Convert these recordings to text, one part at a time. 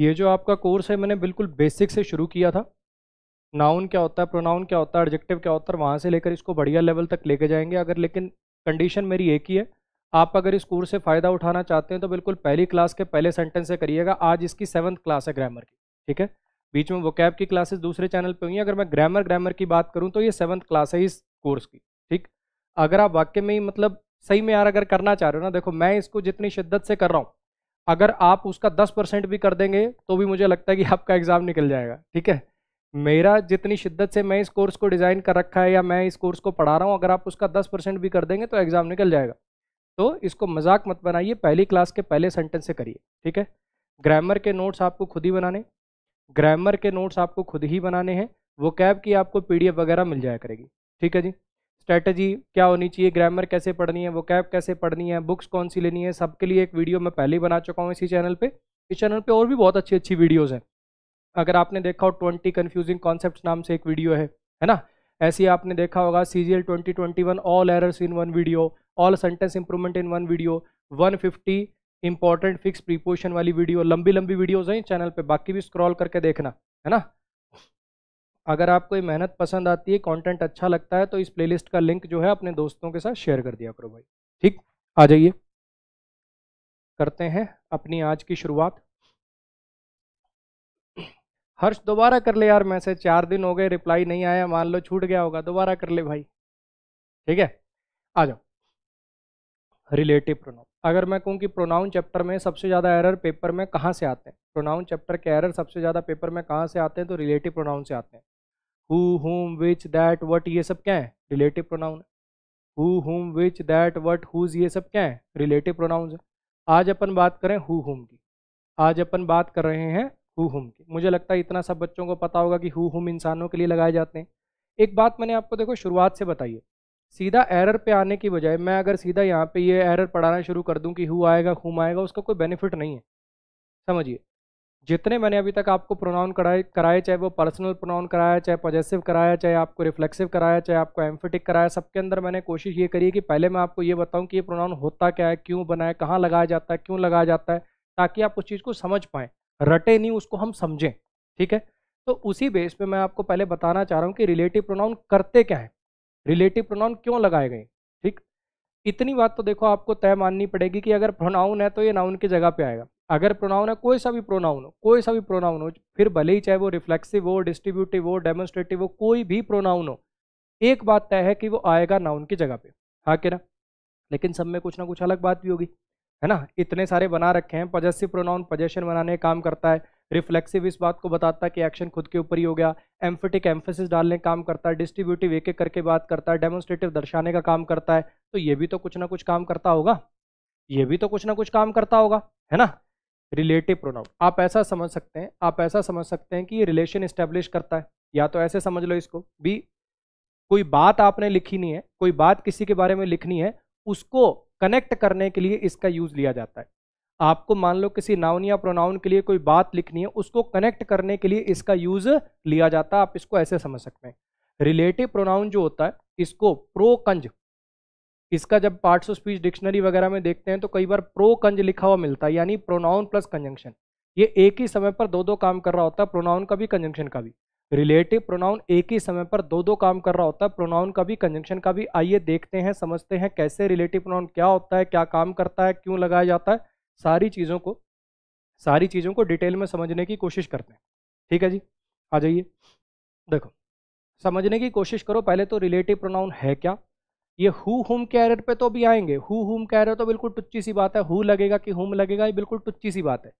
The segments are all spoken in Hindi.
ये जो आपका कोर्स है मैंने बिल्कुल बेसिक से शुरू किया था नाउन क्या होता है प्रोनाउन क्या होता है एडजेक्टिव क्या होता है वहाँ से लेकर इसको बढ़िया लेवल तक लेके जाएंगे अगर लेकिन कंडीशन मेरी एक ही है आप अगर इस कोर्स से फ़ायदा उठाना चाहते हैं तो बिल्कुल पहली क्लास के पहले सेंटेंस से करिएगा आज इसकी सेवन्थ क्लास है ग्रामर की ठीक है बीच में वोकैब की क्लासेस दूसरे चैनल पे हुई हैं अगर मैं ग्रामर ग्रामर की बात करूँ तो ये सेवन्थ क्लास है इस कोर्स की ठीक अगर आप वाक्य में ही मतलब सही में यार अगर करना चाह रहे हो ना देखो मैं इसको जितनी शिद्दत से कर रहा हूँ अगर आप उसका दस परसेंट भी कर देंगे तो भी मुझे लगता है कि आपका एग्ज़ाम निकल जाएगा ठीक है मेरा जितनी शिद्दत से मैं इस कोर्स को डिज़ाइन कर रखा है या मैं इस कोर्स को पढ़ा रहा हूँ अगर आप उसका दस परसेंट भी कर देंगे तो एग्ज़ाम निकल जाएगा तो इसको मजाक मत बनाइए पहली क्लास के पहले सेंटेंस से करिए ठीक है ग्रामर के नोट्स आपको खुद ही बनाने ग्रामर के नोट्स आपको खुद ही बनाने हैं वो कैब की आपको पीडीएफ वगैरह मिल जाया करेगी ठीक है जी स्ट्रैटेजी क्या होनी चाहिए ग्रामर कैसे पढ़नी है वो कैब कैसे पढ़नी है बुक्स कौन सी लेनी है सबके लिए एक वीडियो मैं पहले ही बना चुका हूँ इसी चैनल पे इस चैनल पे और भी बहुत अच्छी अच्छी वीडियोस हैं अगर आपने देखा हो ट्वेंटी कन्फ्यूजिंग कॉन्सेप्ट नाम से एक वीडियो है है ना ऐसे ही आपने देखा होगा C G L twenty twenty one all errors in one video all sentence improvement in one video one fifty important fix preposition वाली वीडियो लंबी लंबी वीडियोज़ हैं चैनल पर बाकी भी स्क्रॉल करके देखना है ना अगर आपको ये मेहनत पसंद आती है कंटेंट अच्छा लगता है तो इस प्लेलिस्ट का लिंक जो है अपने दोस्तों के साथ शेयर कर दिया करो भाई ठीक आ जाइए करते हैं अपनी आज की शुरुआत हर्ष दोबारा कर ले यार मैसेज चार दिन हो गए रिप्लाई नहीं आया मान लो छूट गया होगा दोबारा कर ले भाई ठीक है आ जाओ रिलेटिव प्रोनाउन अगर मैं कहूँ कि प्रोनाउन चैप्टर में सबसे ज़्यादा एरर पेपर में कहाँ से आते हैं प्रोनाउन चैप्टर के एरर सबसे ज़्यादा पेपर में कहाँ से आते हैं तो रिलेटिव प्रोनाउन से आते हैं who whom which that what ये सब क्या है रिलेटिव प्रोनाउन है who whom which that what whose ये सब क्या है रिलेटिव प्रोनाउन है आज अपन बात करें हु होम की आज अपन बात कर रहे हैं हु होम की मुझे लगता है इतना सब बच्चों को पता होगा कि हु होम इंसानों के लिए लगाए जाते हैं एक बात मैंने आपको देखो शुरुआत से बताई है सीधा एरर पे आने की बजाय मैं अगर सीधा यहाँ पे ये एरर पढ़ाना शुरू कर दूँ कि हु आएगा हुम आएगा उसका कोई बेनिफिट नहीं है समझिए जितने मैंने अभी तक आपको प्रोनाउन कराए कराए चाहे वो पर्सनल प्रोनाउन कराया चाहे पॉजेसिव कराया चाहे आपको रिफ्लेक्सिव कराया चाहे आपको एम्फेटिक कराया सबके अंदर मैंने कोशिश ये करी कि पहले मैं आपको ये बताऊं कि ये प्रोनाउन होता क्या है क्यों बनाए कहाँ लगाया जाता है क्यों लगाया जाता है ताकि आप उस चीज़ को समझ पाएँ रटे नहीं उसको हम समझें ठीक है तो उसी बेस पर मैं आपको पहले बताना चाह रहा हूँ कि रिलेटिव प्रोनाउन करते क्या हैं रिलेटिव प्रोनाउन क्यों लगाए गए ठीक इतनी बात तो देखो आपको तय माननी पड़ेगी कि अगर प्रोनाउन है तो ये नाउन की जगह पर आएगा अगर प्रोनाउन है कोई सा भी प्रोनाउन हो कोई सा भी प्रोनाउन हो फिर भले ही चाहे वो रिफ्लेक्सिव हो डिस्ट्रीब्यूटिव हो डेमोन्स्ट्रेटिव हो कोई भी प्रोनाउन हो एक बात तय है कि वो आएगा नाउन की जगह पे हाँ के ना लेकिन सब में कुछ ना कुछ अलग बात भी होगी है ना इतने सारे बना रखे हैं पजेसिव प्रोनाउन पजेशन बनाने का काम करता है रिफ्लेक्सिव इस बात को बताता है कि एक्शन खुद के ऊपर ही हो गया एम्फेटिक एम्फेसिस डालने का काम करता है डिस्ट्रीब्यूटिव एक एक करके बात करता है डेमोन्स्ट्रेटिव दर्शाने का काम करता है तो ये भी तो कुछ ना कुछ काम करता होगा ये भी तो कुछ ना कुछ काम करता होगा है ना रिलेटिव प्रोनाउन आप ऐसा समझ सकते हैं आप ऐसा समझ सकते हैं कि ये रिलेशन इस्टेब्लिश करता है या तो ऐसे समझ लो इसको भी कोई बात आपने लिखी नहीं है कोई बात किसी के बारे में लिखनी है उसको कनेक्ट करने के लिए इसका यूज लिया जाता है आपको मान लो किसी नाउन या प्रोनाउन के लिए कोई बात लिखनी है उसको कनेक्ट करने के लिए इसका यूज लिया जाता है आप इसको ऐसे समझ सकते हैं रिलेटिव प्रोनाउन जो होता है इसको प्रोकंज इसका जब पार्ट्स ऑफ स्पीच डिक्शनरी वगैरह में देखते हैं तो कई बार प्रो कंज लिखा हुआ मिलता है यानी प्रोनाउन प्लस कंजंक्शन ये एक ही समय पर दो दो काम कर रहा होता है प्रोनाउन का भी कंजंक्शन का भी रिलेटिव प्रोनाउन एक ही समय पर दो दो काम कर रहा होता है प्रोनाउन का भी कंजंक्शन का भी आइए देखते हैं समझते हैं कैसे रिलेटिव प्रोनाउन क्या होता है क्या काम करता है क्यों लगाया जाता है सारी चीज़ों को सारी चीज़ों को डिटेल में समझने की कोशिश करते हैं ठीक है जी आ जाइए देखो समझने की कोशिश करो पहले तो रिलेटिव प्रोनाउन है क्या ये हु हुम कैरियर पे तो भी आएंगे हु हुम कैरियर तो बिल्कुल टुच्ची सी बात है हु लगेगा कि हुम लगेगा ये बिल्कुल टुच्ची सी बात है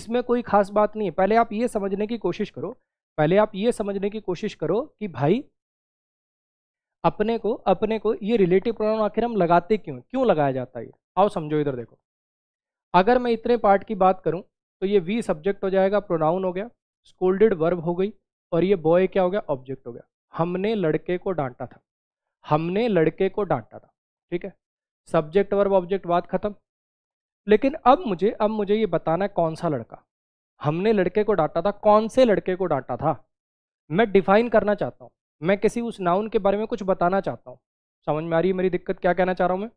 इसमें कोई खास बात नहीं है पहले आप ये समझने की कोशिश करो पहले आप ये समझने की कोशिश करो कि भाई अपने को अपने को ये रिलेटिव प्रोनाउन आखिर हम लगाते क्यों क्यों लगाया जाता है आओ समझो इधर देखो अगर मैं इतने पार्ट की बात करूँ तो ये वी सब्जेक्ट हो जाएगा प्रोनाउन हो गया स्कोल्डेड वर्ब हो गई और ये बॉय क्या हो गया ऑब्जेक्ट हो गया हमने लड़के को डांटा था हमने लड़के को डांटा था ठीक है सब्जेक्ट वर्ब ऑब्जेक्ट बात खत्म लेकिन अब मुझे अब मुझे ये बताना है कौन सा लड़का हमने लड़के को डांटा था कौन से लड़के को डांटा था मैं डिफाइन करना चाहता हूँ मैं किसी उस नाउन के बारे में कुछ बताना चाहता हूँ समझ में आ रही है मेरी दिक्कत क्या कहना चाह रहा हूँ मैं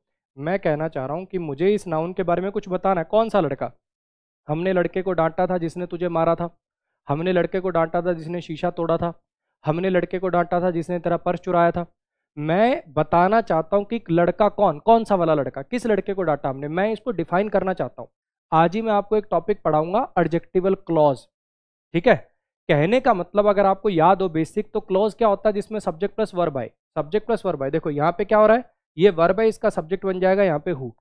मैं कहना चाह रहा हूँ कि मुझे इस नाउन के बारे में कुछ बताना है कौन सा लड़का हमने लड़के को डांटा था जिसने तुझे मारा था हमने लड़के को डांटा था जिसने शीशा तोड़ा था हमने लड़के को डांटा था जिसने तेरा पर्स चुराया था मैं बताना चाहता हूं कि लड़का कौन कौन सा वाला लड़का किस लड़के को डाटा हमने मैं इसको डिफाइन करना चाहता हूं आज ही मैं आपको एक टॉपिक पढ़ाऊंगा एडजेक्टिवल क्लॉज ठीक है कहने का मतलब अगर आपको याद हो बेसिक तो क्लॉज क्या होता है जिसमें सब्जेक्ट प्लस वर्ब आए सब्जेक्ट प्लस वर्ब आए देखो यहाँ पे क्या हो रहा है ये वर्ब है इसका सब्जेक्ट बन जाएगा यहाँ पे हु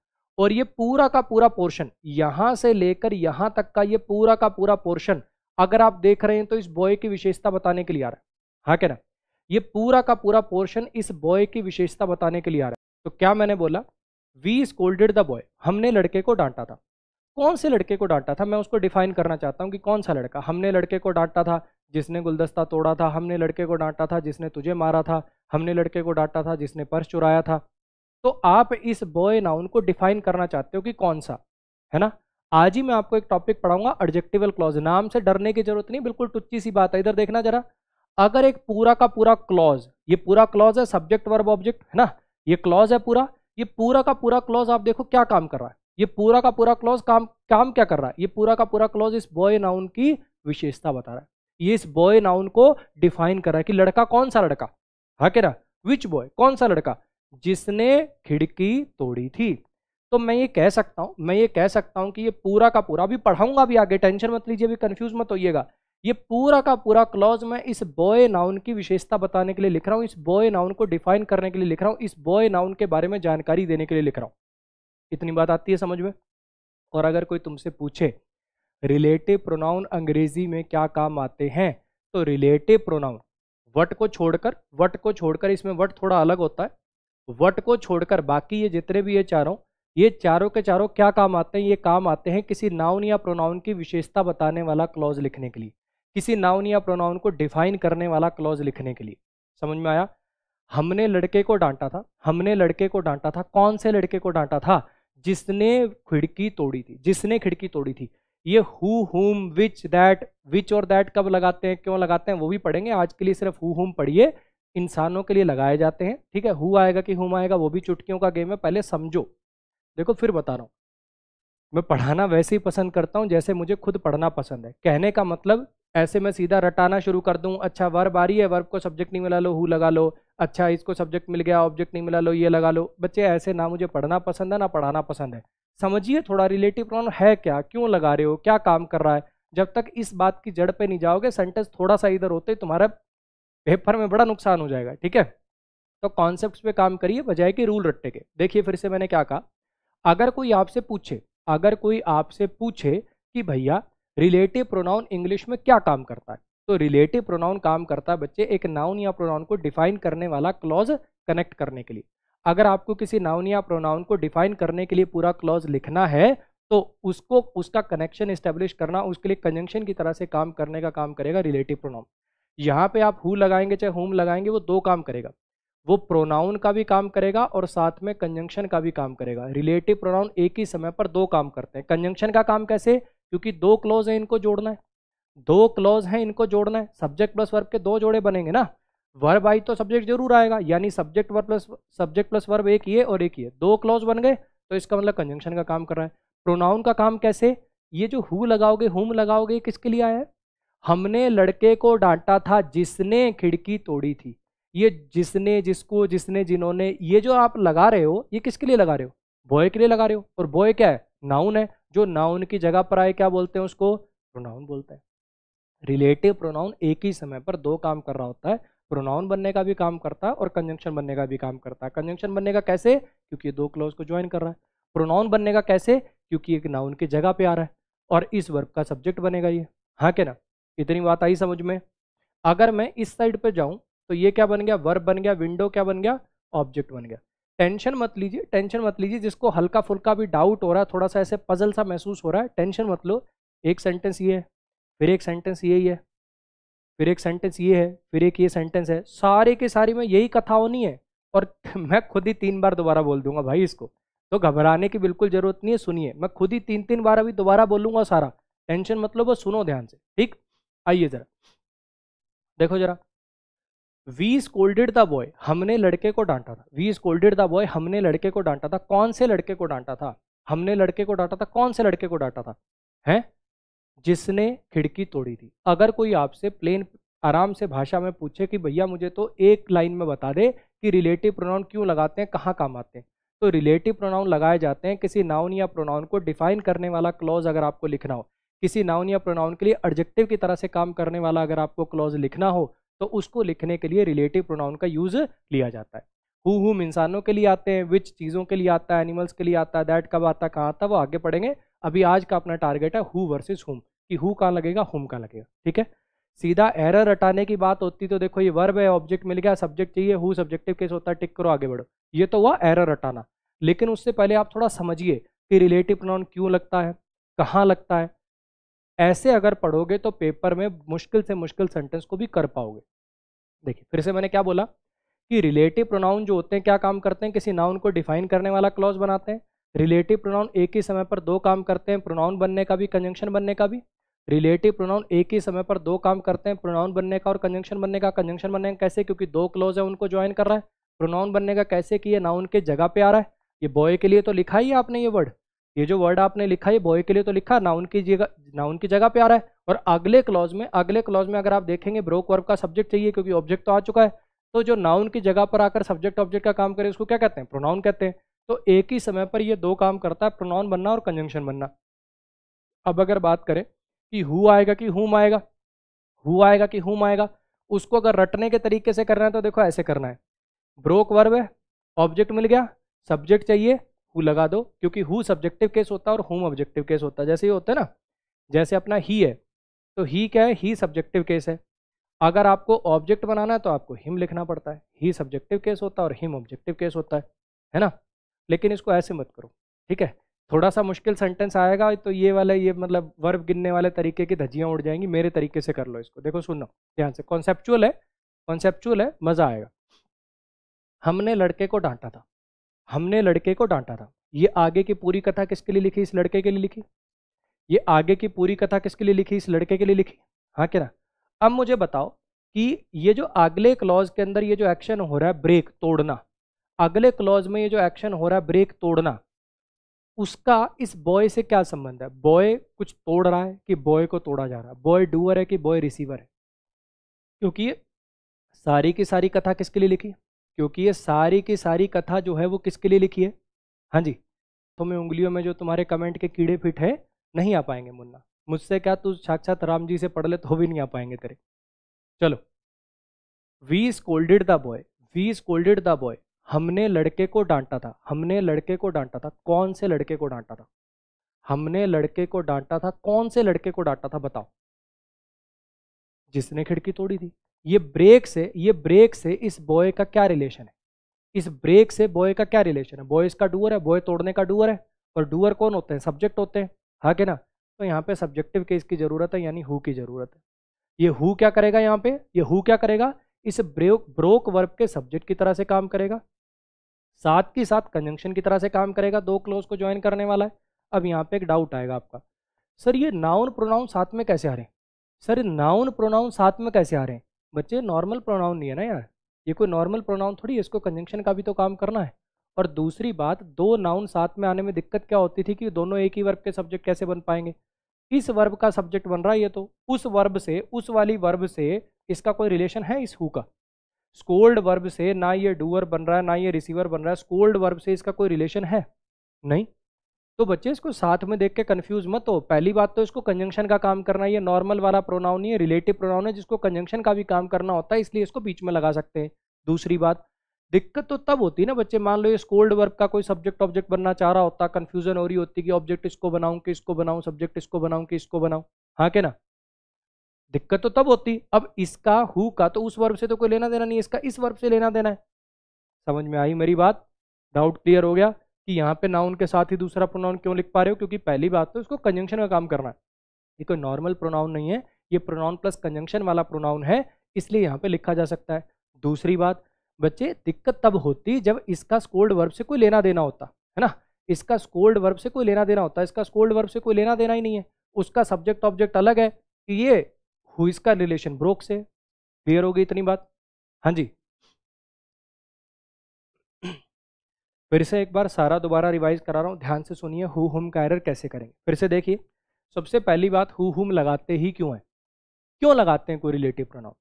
और ये पूरा का पूरा पोर्शन यहाँ से लेकर यहाँ तक का ये पूरा का पूरा पोर्शन अगर आप देख रहे हैं तो इस बॉय की विशेषता बताने के लिए आ रहा है हाँ क्या ना ये पूरा का पूरा पोर्शन इस बॉय की विशेषता बताने के लिए आ रहा है तो क्या मैंने बोला वी स्कोल्डेड द बॉय हमने लड़के को डांटा था कौन से लड़के को डांटा था मैं उसको डिफाइन करना चाहता हूँ कि कौन सा लड़का हमने लड़के को डांटा था जिसने गुलदस्ता तोड़ा था हमने लड़के को डांटा था जिसने तुझे मारा था हमने लड़के को डांटा था जिसने पर्स चुराया था तो आप इस बॉय नाउन को डिफाइन करना चाहते हो कि कौन सा है ना आज ही मैं आपको एक टॉपिक पढ़ाऊंगा एडजेक्टिवल क्लॉज नाम से डरने की जरूरत नहीं बिल्कुल टुच्ची सी बात है इधर देखना जरा अगर एक पूरा का पूरा क्लॉज ये पूरा क्लॉज है सब्जेक्ट वर्ब ऑब्जेक्ट है ना ये क्लॉज है पूरा ये पूरा का पूरा क्लॉज आप देखो क्या काम कर रहा है ये पूरा का पूरा क्लॉज काम काम क्या कर रहा है ये पूरा का पूरा क्लॉज इस बॉय नाउन की विशेषता बता रहा है ये इस बॉय नाउन को डिफाइन कर रहा है कि लड़का कौन सा लड़का हा के ना विच बॉय कौन सा लड़का जिसने खिड़की तोड़ी थी तो मैं ये कह सकता हूं मैं ये कह सकता हूं कि ये पूरा का पूरा अभी पढ़ाऊंगा भी आगे टेंशन मत लीजिए अभी कंफ्यूज मत होइएगा ये पूरा का पूरा क्लॉज मैं इस बॉय नाउन की विशेषता बताने के लिए लिख रहा हूँ इस बॉय नाउन को डिफाइन करने के लिए लिख रहा हूँ इस बॉय नाउन के बारे में जानकारी देने के लिए लिख रहा हूँ इतनी बात आती है समझ में और अगर कोई तुमसे पूछे रिलेटिव प्रोनाउन अंग्रेजी में क्या काम आते हैं तो रिलेटिव प्रोनाउन वट को छोड़कर वट को छोड़कर इसमें वट थोड़ा अलग होता है वट को छोड़कर बाकी ये जितने भी ये चारों ये चारों के चारों क्या काम आते हैं ये काम आते हैं किसी नाउन या प्रोनाउन की विशेषता बताने वाला क्लॉज लिखने के लिए किसी नाउन या प्रोनाउन को डिफाइन करने वाला क्लॉज लिखने के लिए समझ में आया हमने लड़के को डांटा था हमने लड़के को डांटा था कौन से लड़के को डांटा था जिसने खिड़की तोड़ी थी जिसने खिड़की तोड़ी थी ये हु हुम विच दैट विच और दैट कब लगाते हैं क्यों लगाते हैं वो भी पढ़ेंगे आज के लिए सिर्फ हु हुम पढ़िए इंसानों के लिए लगाए जाते हैं ठीक है हु आएगा कि हुम आएगा वो भी चुटकियों का गेम है पहले समझो देखो फिर बता रहा हूँ मैं पढ़ाना वैसे ही पसंद करता हूँ जैसे मुझे खुद पढ़ना पसंद है कहने का मतलब ऐसे में सीधा रटाना शुरू कर दूं अच्छा वर्ब आ रही है वर्ब को सब्जेक्ट नहीं मिला लो हु लगा लो अच्छा इसको सब्जेक्ट मिल गया ऑब्जेक्ट नहीं मिला लो ये लगा लो बच्चे ऐसे ना मुझे पढ़ना पसंद है ना पढ़ाना पसंद है समझिए थोड़ा रिलेटिव प्रॉन है क्या क्यों लगा रहे हो क्या काम कर रहा है जब तक इस बात की जड़ पे नहीं जाओगे सेंटेंस थोड़ा सा इधर होते तुम्हारे पेपर में बड़ा नुकसान हो जाएगा ठीक है तो कॉन्सेप्ट पे काम करिए बजाय कि रूल रट्टे के देखिए फिर से मैंने क्या कहा अगर कोई आपसे पूछे अगर कोई आपसे पूछे कि भैया रिलेटिव प्रोनाउन इंग्लिश में क्या काम करता है तो रिलेटिव प्रोनाउन काम करता है बच्चे एक नाउन या प्रोनाउन को डिफाइन करने वाला क्लॉज कनेक्ट करने के लिए अगर आपको किसी नाउन या प्रोनाउन को डिफाइन करने के लिए पूरा क्लॉज लिखना है तो उसको उसका कनेक्शन इस्टेब्लिश करना उसके लिए कंजंक्शन की तरह से काम करने का काम करेगा रिलेटिव प्रोनाउन यहाँ पे आप हु लगाएंगे चाहे होम लगाएंगे वो दो काम करेगा वो प्रोनाउन का भी काम करेगा और साथ में कंजंक्शन का भी काम करेगा रिलेटिव प्रोनाउन एक ही समय पर दो काम करते हैं कंजंक्शन का काम कैसे क्योंकि दो क्लोज है इनको जोड़ना है दो क्लोज है इनको जोड़ना है सब्जेक्ट प्लस वर्ब के दो जोड़े बनेंगे ना वर्ब आई तो सब्जेक्ट जरूर आएगा यानी subject verb plus subject plus verb एक ये और एक ये दो क्लोज बन गए तो इसका मतलब कंजंक्शन का काम कर रहा है प्रोनाउन का काम कैसे ये जो हु लगाओगे हुम लगाओगे किसके लिए आया है हमने लड़के को डांटा था जिसने खिड़की तोड़ी थी ये जिसने जिसको जिसने जिन्होंने ये जो आप लगा रहे हो ये किसके लिए लगा रहे हो बॉय के लिए लगा रहे हो और बॉय क्या है नाउन है जो नाउन की जगह पर आए क्या बोलते हैं उसको प्रोनाउन बोलते हैं रिलेटिव प्रोनाउन एक ही समय पर दो काम कर रहा होता है प्रोनाउन बनने का भी काम करता है और कंजंक्शन बनने का भी काम करता है कंजंक्शन बनने का कैसे क्योंकि ये दो क्लोज को ज्वाइन कर रहा है प्रोनाउन बनने का कैसे क्योंकि एक नाउन की जगह पे आ रहा है और इस वर्ब का सब्जेक्ट बनेगा ये हाँ क्या ना इतनी बात आई समझ में अगर मैं इस साइड पर जाऊँ तो ये क्या बन गया वर्ब बन गया विंडो क्या बन गया ऑब्जेक्ट बन गया टेंशन मत लीजिए टेंशन मत लीजिए जिसको हल्का फुल्का भी डाउट हो रहा है थोड़ा सा ऐसे पजल सा महसूस हो रहा है टेंशन मत लो एक सेंटेंस ये है फिर एक सेंटेंस यही है फिर एक सेंटेंस ये है फिर एक ये सेंटेंस है सारे के सारे में यही कथा होनी है और मैं खुद ही तीन बार दोबारा बोल दूंगा भाई इसको तो घबराने की बिल्कुल ज़रूरत नहीं है सुनिए मैं खुद ही तीन तीन बार अभी दोबारा बोलूँगा सारा टेंशन मतलब वो सुनो ध्यान से ठीक आइए ज़रा देखो ज़रा वी स्कोल्डेड द बॉय हमने लड़के को डांटा था वी स्कोल्डेड द बॉय हमने लड़के को डांटा था कौन से लड़के को डांटा था हमने लड़के को डांटा था कौन से लड़के को डांटा था है जिसने खिड़की तोड़ी थी अगर कोई आपसे प्लेन आराम से भाषा में पूछे कि भैया मुझे तो एक लाइन में बता दे कि रिलेटिव प्रोनाउन क्यों लगाते हैं कहाँ काम आते हैं तो रिलेटिव प्रोनाउन लगाए जाते हैं किसी नाउन या प्रोनाउन को डिफाइन करने वाला क्लॉज अगर आपको लिखना हो किसी नाउन या प्रोनाउन के लिए एडजेक्टिव की तरह से काम करने वाला अगर आपको क्लॉज लिखना हो तो उसको लिखने के लिए रिलेटिव प्रोनाउन का यूज़ लिया जाता है हु हुम इंसानों के लिए आते हैं विच चीज़ों के लिए आता है एनिमल्स के लिए आता है दैट कब आता है कहाँ आता है वो आगे पढ़ेंगे अभी आज का अपना टारगेट है हु वर्सेज हुम कि हु कहाँ लगेगा हुम कहाँ लगेगा ठीक है सीधा एरर हटाने की बात होती तो देखो ये वर्ब है ऑब्जेक्ट मिल गया सब्जेक्ट चाहिए हु सब्जेक्टिव केस होता है टिक करो आगे बढ़ो ये तो हुआ एरर हटाना लेकिन उससे पहले आप थोड़ा समझिए कि रिलेटिव प्रोनाउन क्यों लगता है कहाँ लगता है ऐसे अगर पढ़ोगे तो पेपर में मुश्किल से मुश्किल सेंटेंस को भी कर पाओगे देखिए फिर से मैंने क्या बोला कि रिलेटिव प्रोनाउन जो होते हैं क्या काम करते हैं किसी नाउन को डिफाइन करने वाला क्लॉज बनाते हैं रिलेटिव प्रोनाउन एक ही समय पर दो काम करते हैं प्रोनाउन बनने का भी कंजंक्शन बनने का भी रिलेटिव प्रोनाउन एक ही समय पर दो काम करते हैं प्रोनाउन बनने का और कंजंक्शन बनने का कंजंक्शन बनने का कैसे क्योंकि दो क्लॉज है उनको ज्वाइन कर रहा है प्रोनाउन बनने का कैसे कि ये नाउन के जगह पे आ रहा है ये बॉय के लिए तो लिखा ही आपने ये वर्ड ये जो वर्ड आपने लिखा ये बॉय के लिए तो लिखा नाउन की जगह नाउन की जगह पे आ रहा है और अगले क्लॉज में अगले क्लॉज में अगर आप देखेंगे ब्रोक वर्ब का सब्जेक्ट चाहिए क्योंकि ऑब्जेक्ट तो आ चुका है तो जो नाउन की जगह पर आकर सब्जेक्ट ऑब्जेक्ट का काम करे उसको क्या कहते हैं प्रोनाउन कहते हैं तो एक ही समय पर यह दो काम करता है प्रोनाउन बनना और कंजंक्शन बनना अब अगर बात करें कि हु आएगा कि हुम आएगा हु आएगा कि हुम आएगा उसको अगर रटने के तरीके से करना है तो देखो ऐसे करना है ब्रोक वर्ब है ऑब्जेक्ट मिल गया सब्जेक्ट चाहिए हु लगा दो क्योंकि हु सब्जेक्टिव केस होता है और होम ऑब्जेक्टिव केस होता है जैसे ये होता है ना जैसे अपना ही है तो ही क्या है ही सब्जेक्टिव केस है अगर आपको ऑब्जेक्ट बनाना है तो आपको हिम लिखना पड़ता है ही सब्जेक्टिव केस होता है और हिम ऑब्जेक्टिव केस होता है है ना लेकिन इसको ऐसे मत करो ठीक है थोड़ा सा मुश्किल सेंटेंस आएगा तो ये वाला ये मतलब वर्ब गिनने वाले तरीके की धज्जियाँ उड़ जाएंगी मेरे तरीके से कर लो इसको देखो सुनो ध्यान से कॉन्सेप्चुअल है कॉन्सेप्चुअल है मज़ा आएगा हमने लड़के को डांटा था हमने लड़के को डांटा था ये आगे की पूरी कथा किसके लिए लिखी इस लड़के के लिए लिखी ये आगे की पूरी कथा किसके लिए लिखी इस लड़के के लिए लिखी हाँ क्या ना अब मुझे बताओ कि ये जो अगले क्लॉज के अंदर ये जो एक्शन हो रहा है ब्रेक तोड़ना अगले क्लॉज में ये जो एक्शन हो रहा है ब्रेक तोड़ना उसका इस बॉय से क्या संबंध है बॉय कुछ तोड़ रहा है कि बॉय को तोड़ा जा रहा है बॉय डूअर है कि बॉय रिसीवर है क्योंकि सारी की सारी कथा किसके लिए लिखी क्योंकि ये सारी की सारी कथा जो है वो किसके लिए लिखी है हाँ जी तो मैं उंगलियों में जो तुम्हारे कमेंट के कीड़े फिट है नहीं आ पाएंगे मुन्ना मुझसे क्या तू साक्षात राम जी से पढ़ ले तो भी नहीं आ पाएंगे तेरे चलो we scolded the boy we scolded the boy हमने लड़के को डांटा था हमने लड़के को डांटा था कौन से लड़के को डांटा था हमने लड़के को डांटा था कौन से लड़के को डांटा था बताओ जिसने खिड़की तोड़ी थी ये ब्रेक से ये ब्रेक से इस बॉय का क्या रिलेशन है इस ब्रेक से बॉय का क्या रिलेशन है बॉय इसका डूअर है बॉय तोड़ने का डूअर है और डूअर कौन होते हैं सब्जेक्ट होते हैं हाँ के ना तो यहाँ पे सब्जेक्टिव केस की ज़रूरत है यानी हु की ज़रूरत है ये हु क्या करेगा यहाँ पे ये हु क्या करेगा इस ब्रेक ब्रोक वर्ब के सब्जेक्ट की तरह से काम करेगा साथ के साथ कंजंक्शन की तरह से काम करेगा दो क्लोज को ज्वाइन करने वाला है अब यहाँ पे एक डाउट आएगा आपका सर ये नाउन प्रोनाउन साथ में कैसे आ रहे हैं सर नाउन प्रोनाउन साथ में कैसे आ रहे हैं बच्चे नॉर्मल प्रोनाउन नहीं है ना यार ये कोई नॉर्मल प्रोनाउन थोड़ी है इसको कंजंक्शन का भी तो काम करना है और दूसरी बात दो नाउन साथ में आने में दिक्कत क्या होती थी कि दोनों एक ही वर्ब के सब्जेक्ट कैसे बन पाएंगे इस वर्ब का सब्जेक्ट बन रहा है ये तो उस वर्ब से उस वाली वर्ब से इसका कोई रिलेशन है इस हु का स्कोल्ड वर्ब से ना ये डूअर बन रहा है ना ये रिसीवर बन रहा है स्कोल्ड वर्ब से इसका कोई रिलेशन है नहीं तो बच्चे इसको साथ में देख के कन्फ्यूज मत हो पहली बात तो इसको कंजंक्शन का काम करना ये नॉर्मल वाला प्रोनाउन नहीं है रिलेटिव प्रोनाउन है जिसको कंजंक्शन का भी काम करना होता है इसलिए इसको बीच में लगा सकते हैं दूसरी बात दिक्कत तो तब होती है ना बच्चे मान लो ये स्कोल्ड वर्क का कोई सब्जेक्ट ऑब्जेक्ट बनना चाह रहा होता कन्फ्यूजन हो रही होती कि ऑब्जेक्ट इसको बनाऊँ कि इसको बनाऊँ सब्जेक्ट इसको बनाऊँ कि इसको बनाऊँ हाँ के ना दिक्कत तो तब होती अब इसका हु का तो उस वर्ब से तो कोई लेना देना नहीं इसका इस वर्ब से लेना देना है समझ में आई मेरी बात डाउट क्लियर हो गया कि यहाँ पे नाउन के साथ ही दूसरा प्रोनाउन क्यों लिख पा रहे हो क्योंकि पहली बात तो इसको कंजंक्शन का काम करना है ये कोई नॉर्मल प्रोनाउन नहीं है ये प्रोनाउन प्लस कंजंक्शन वाला प्रोनाउन है इसलिए यहाँ पे लिखा जा सकता है दूसरी बात बच्चे दिक्कत तब होती जब इसका स्कोल्ड वर्ब से कोई लेना देना होता है ना इसका स्कोल्ड वर्ब से कोई लेना देना होता है इसका स्कोल्ड वर्ब से कोई लेना देना ही नहीं है उसका सब्जेक्ट ऑब्जेक्ट अलग है कि ये हुई इसका रिलेशन ब्रोक से क्लियर हो गई इतनी बात हाँ जी फिर से एक बार सारा दोबारा रिवाइज करा रहा हूँ ध्यान से सुनिए हु हुम का एरर कैसे करेंगे फिर से देखिए सबसे पहली बात हु हुम लगाते ही क्यों है क्यों लगाते हैं कोई रिलेटिव प्रोनाउन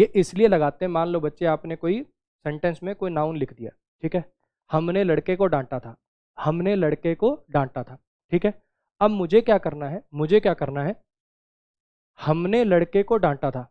ये इसलिए लगाते हैं मान लो बच्चे आपने कोई सेंटेंस में कोई नाउन लिख दिया ठीक है हमने लड़के को डांटा था हमने लड़के को डांटा था ठीक है अब मुझे क्या करना है मुझे क्या करना है हमने लड़के को डांटा था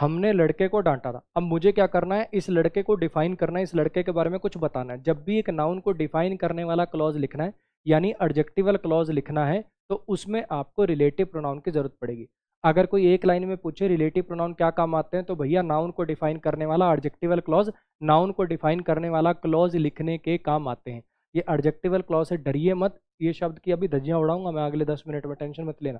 हमने लड़के को डांटा था अब मुझे क्या करना है इस लड़के को डिफाइन करना है इस लड़के के बारे में कुछ बताना है जब भी एक नाउन को डिफाइन करने वाला क्लॉज लिखना है यानी एडजेक्टिवल क्लॉज लिखना है तो उसमें आपको रिलेटिव प्रोनाउन की ज़रूरत पड़ेगी अगर कोई एक लाइन में पूछे रिलेटिव प्रोनाउन क्या काम आते हैं तो भैया नाउन को डिफाइन करने वाला एडजेक्टिवल क्लॉज नाउन को डिफाइन करने वाला क्लॉज लिखने के काम आते हैं ये एडजेक्टिवल क्लॉज है डरिए मत ये शब्द की अभी धज्जियाँ उड़ाऊंगा मैं अगले दस मिनट में टेंशन मत लेना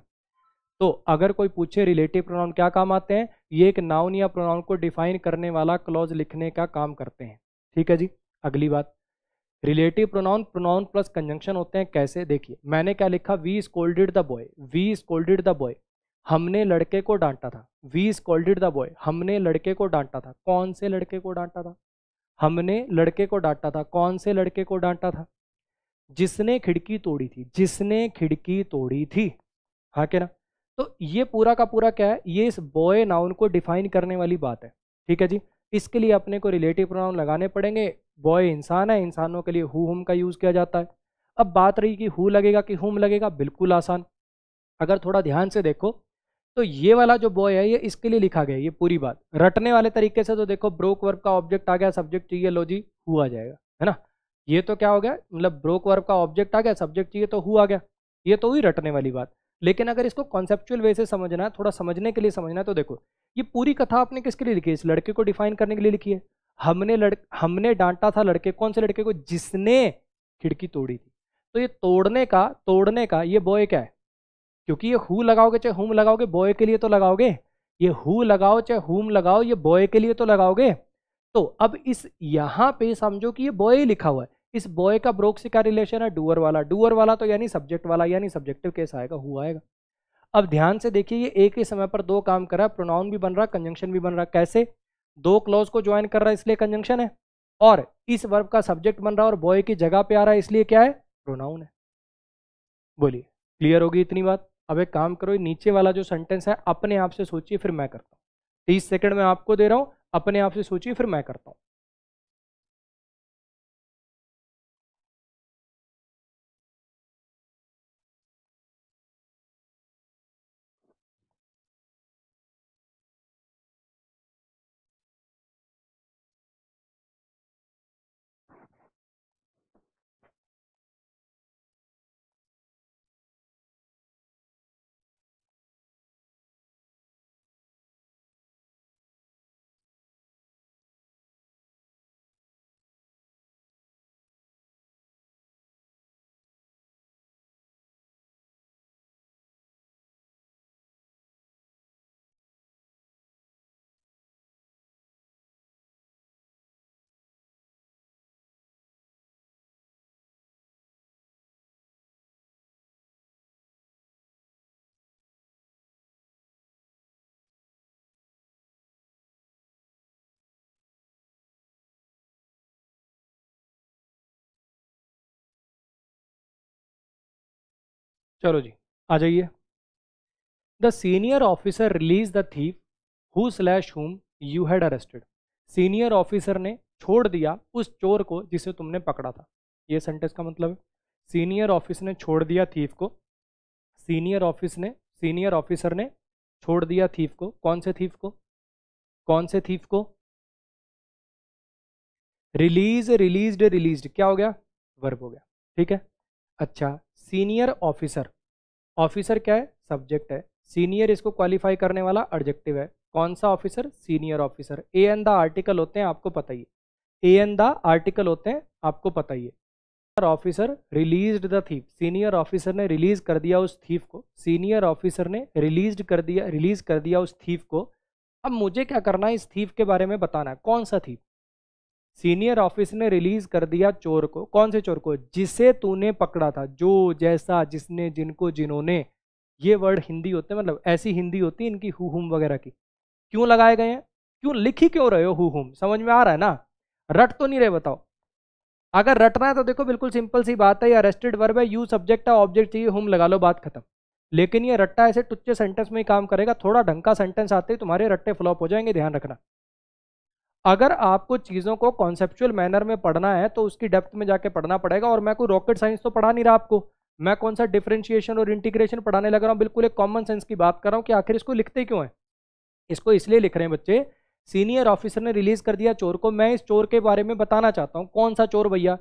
तो अगर कोई पूछे रिलेटिव प्रोनाउन क्या काम आते हैं ये एक नाउन या प्रोनाउन को डिफाइन करने वाला क्लॉज लिखने का काम करते हैं ठीक है जी अगली बात relative pronoun pronoun plus conjunction होते हैं कैसे देखिए मैंने क्या लिखा we scolded the boy we scolded the boy हमने लड़के को डांटा था वी स्कोल्डेड द बॉय हमने लड़के को डांटा था कौन से लड़के को डांटा था हमने लड़के को डांटा था कौन से लड़के को डांटा था जिसने खिड़की तोड़ी थी जिसने खिड़की तोड़ी थी हाँ क्या ना तो ये पूरा का पूरा क्या है ये इस बॉय नाउन को डिफाइन करने वाली बात है ठीक है जी इसके लिए अपने को रिलेटिव प्रोनाउन लगाने पड़ेंगे बॉय इंसान है इंसानों के लिए हु हुम का यूज़ किया जाता है अब बात रही कि हु लगेगा कि हुम लगेगा बिल्कुल आसान अगर थोड़ा ध्यान से देखो तो ये वाला जो बॉय है ये इसके लिए लिखा गया ये पूरी बात रटने वाले तरीके से तो देखो ब्रोक वर्ब का ऑब्जेक्ट आ गया सब्जेक्ट चाहिए लो जी हु आ जाएगा है ना ये तो क्या हो गया मतलब ब्रोक वर्ब का ऑब्जेक्ट आ गया सब्जेक्ट चाहिए तो हु आ गया ये तो हुई रटने वाली बात लेकिन अगर इसको कॉन्सेप्चुअल वे से समझना है थोड़ा समझने के लिए समझना है तो देखो ये पूरी कथा आपने किसके लिए लिखी है इस लड़के को डिफाइन करने के लिए लिखी है हमने लड़ हमने डांटा था लड़के कौन से लड़के को जिसने खिड़की तोड़ी थी तो ये तोड़ने का तोड़ने का ये बॉय क्या है क्योंकि ये हु लगाओगे चाहे हुम लगाओगे बॉय के लिए तो लगाओगे ये हु लगाओ चाहे हुम लगाओ ये बॉय के लिए तो लगाओगे तो अब इस यहाँ पे समझो कि ये बॉय लिखा हुआ है इस बॉय का ब्रोक से क्या रिलेशन है डूअर वाला डूअर वाला तो यानी सब्जेक्ट वाला यानी सब्जेक्टिव केस आएगा हुआ आएगा अब ध्यान से देखिए ये एक ही समय पर दो काम कर रहा है प्रोनाउन भी बन रहा कंजंक्शन भी बन रहा कैसे दो क्लॉज को ज्वाइन कर रहा है इसलिए कंजंक्शन है और इस वर्ब का सब्जेक्ट बन रहा है और बॉय की जगह पे आ रहा है इसलिए क्या है प्रोनाउन है बोलिए क्लियर होगी इतनी बात अब एक काम करो नीचे वाला जो सेंटेंस है अपने आप से सोचिए फिर मैं करता हूँ तीस सेकंड में आपको दे रहा हूँ अपने आप से सोचिए फिर मैं करता हूँ चलो जी आ जाइए the senior officer release the thief who slash whom you had arrested senior officer ने छोड़ दिया उस चोर को जिसे तुमने पकड़ा था ये सेंटेंस का मतलब है सीनियर ऑफिस ने छोड़ दिया थीफ को सीनियर ऑफिस ने सीनियर ऑफिसर ने छोड़ दिया थीफ को कौन से थीफ को कौन से थीफ को रिलीज रिलीज रिलीज क्या हो गया वर्ब हो गया ठीक है अच्छा सीनियर ऑफिसर ऑफिसर क्या है सब्जेक्ट है सीनियर इसको क्वालिफाई करने वाला ऑब्जेक्टिव है कौन सा officer senior officer a an the article होते हैं आपको पता ही ए एन द आर्टिकल होते हैं आपको पता ही officer release the thief senior officer ने रिलीज कर दिया उस थीफ को सीनियर ऑफिसर ने रिलीज कर दिया रिलीज कर दिया उस थीफ को अब मुझे क्या करना है इस थीफ के बारे में बताना है कौन सा थीप सीनियर ऑफिस ने रिलीज कर दिया चोर को कौन से चोर को जिसे तूने पकड़ा था जो जैसा जिसने जिनको जिन्होंने ये वर्ड हिंदी होते हैं मतलब ऐसी हिंदी होती है इनकी हु हुम वगैरह की क्यों लगाए गए हैं क्यों लिखी क्यों रहे हो हु हुम समझ में आ रहा है ना रट तो नहीं रहे बताओ अगर रटना है तो देखो बिल्कुल सिंपल सी बात है अरेस्टेड वर्ब है यू सब्जेक्ट है ऑब्जेक्ट चाहिए हुम लगा लो बात खत्म लेकिन ये रट्टा ऐसे टुच्चे सेंटेंस में ही काम करेगा थोड़ा ढंग का सेंटेंस आते ही तुम्हारे रट्टे फ्लॉप हो जाएंगे ध्यान रखना अगर आपको चीज़ों को कॉन्सेप्चुअल मैनर में पढ़ना है तो उसकी डेप्थ में जाके पढ़ना पड़ेगा और मैं कोई रॉकेट साइंस तो पढ़ा नहीं रहा आपको मैं कौन सा डिफ्रेंशिएशन और इंटीग्रेशन पढ़ाने लग रहा हूँ बिल्कुल एक कॉमन सेंस की बात कर रहा हूँ कि आखिर इसको लिखते क्यों हैं इसको इसलिए लिख रहे हैं बच्चे सीनियर ऑफिसर ने रिलीज कर दिया चोर को मैं इस चोर के बारे में बताना चाहता हूँ कौन सा चोर भैया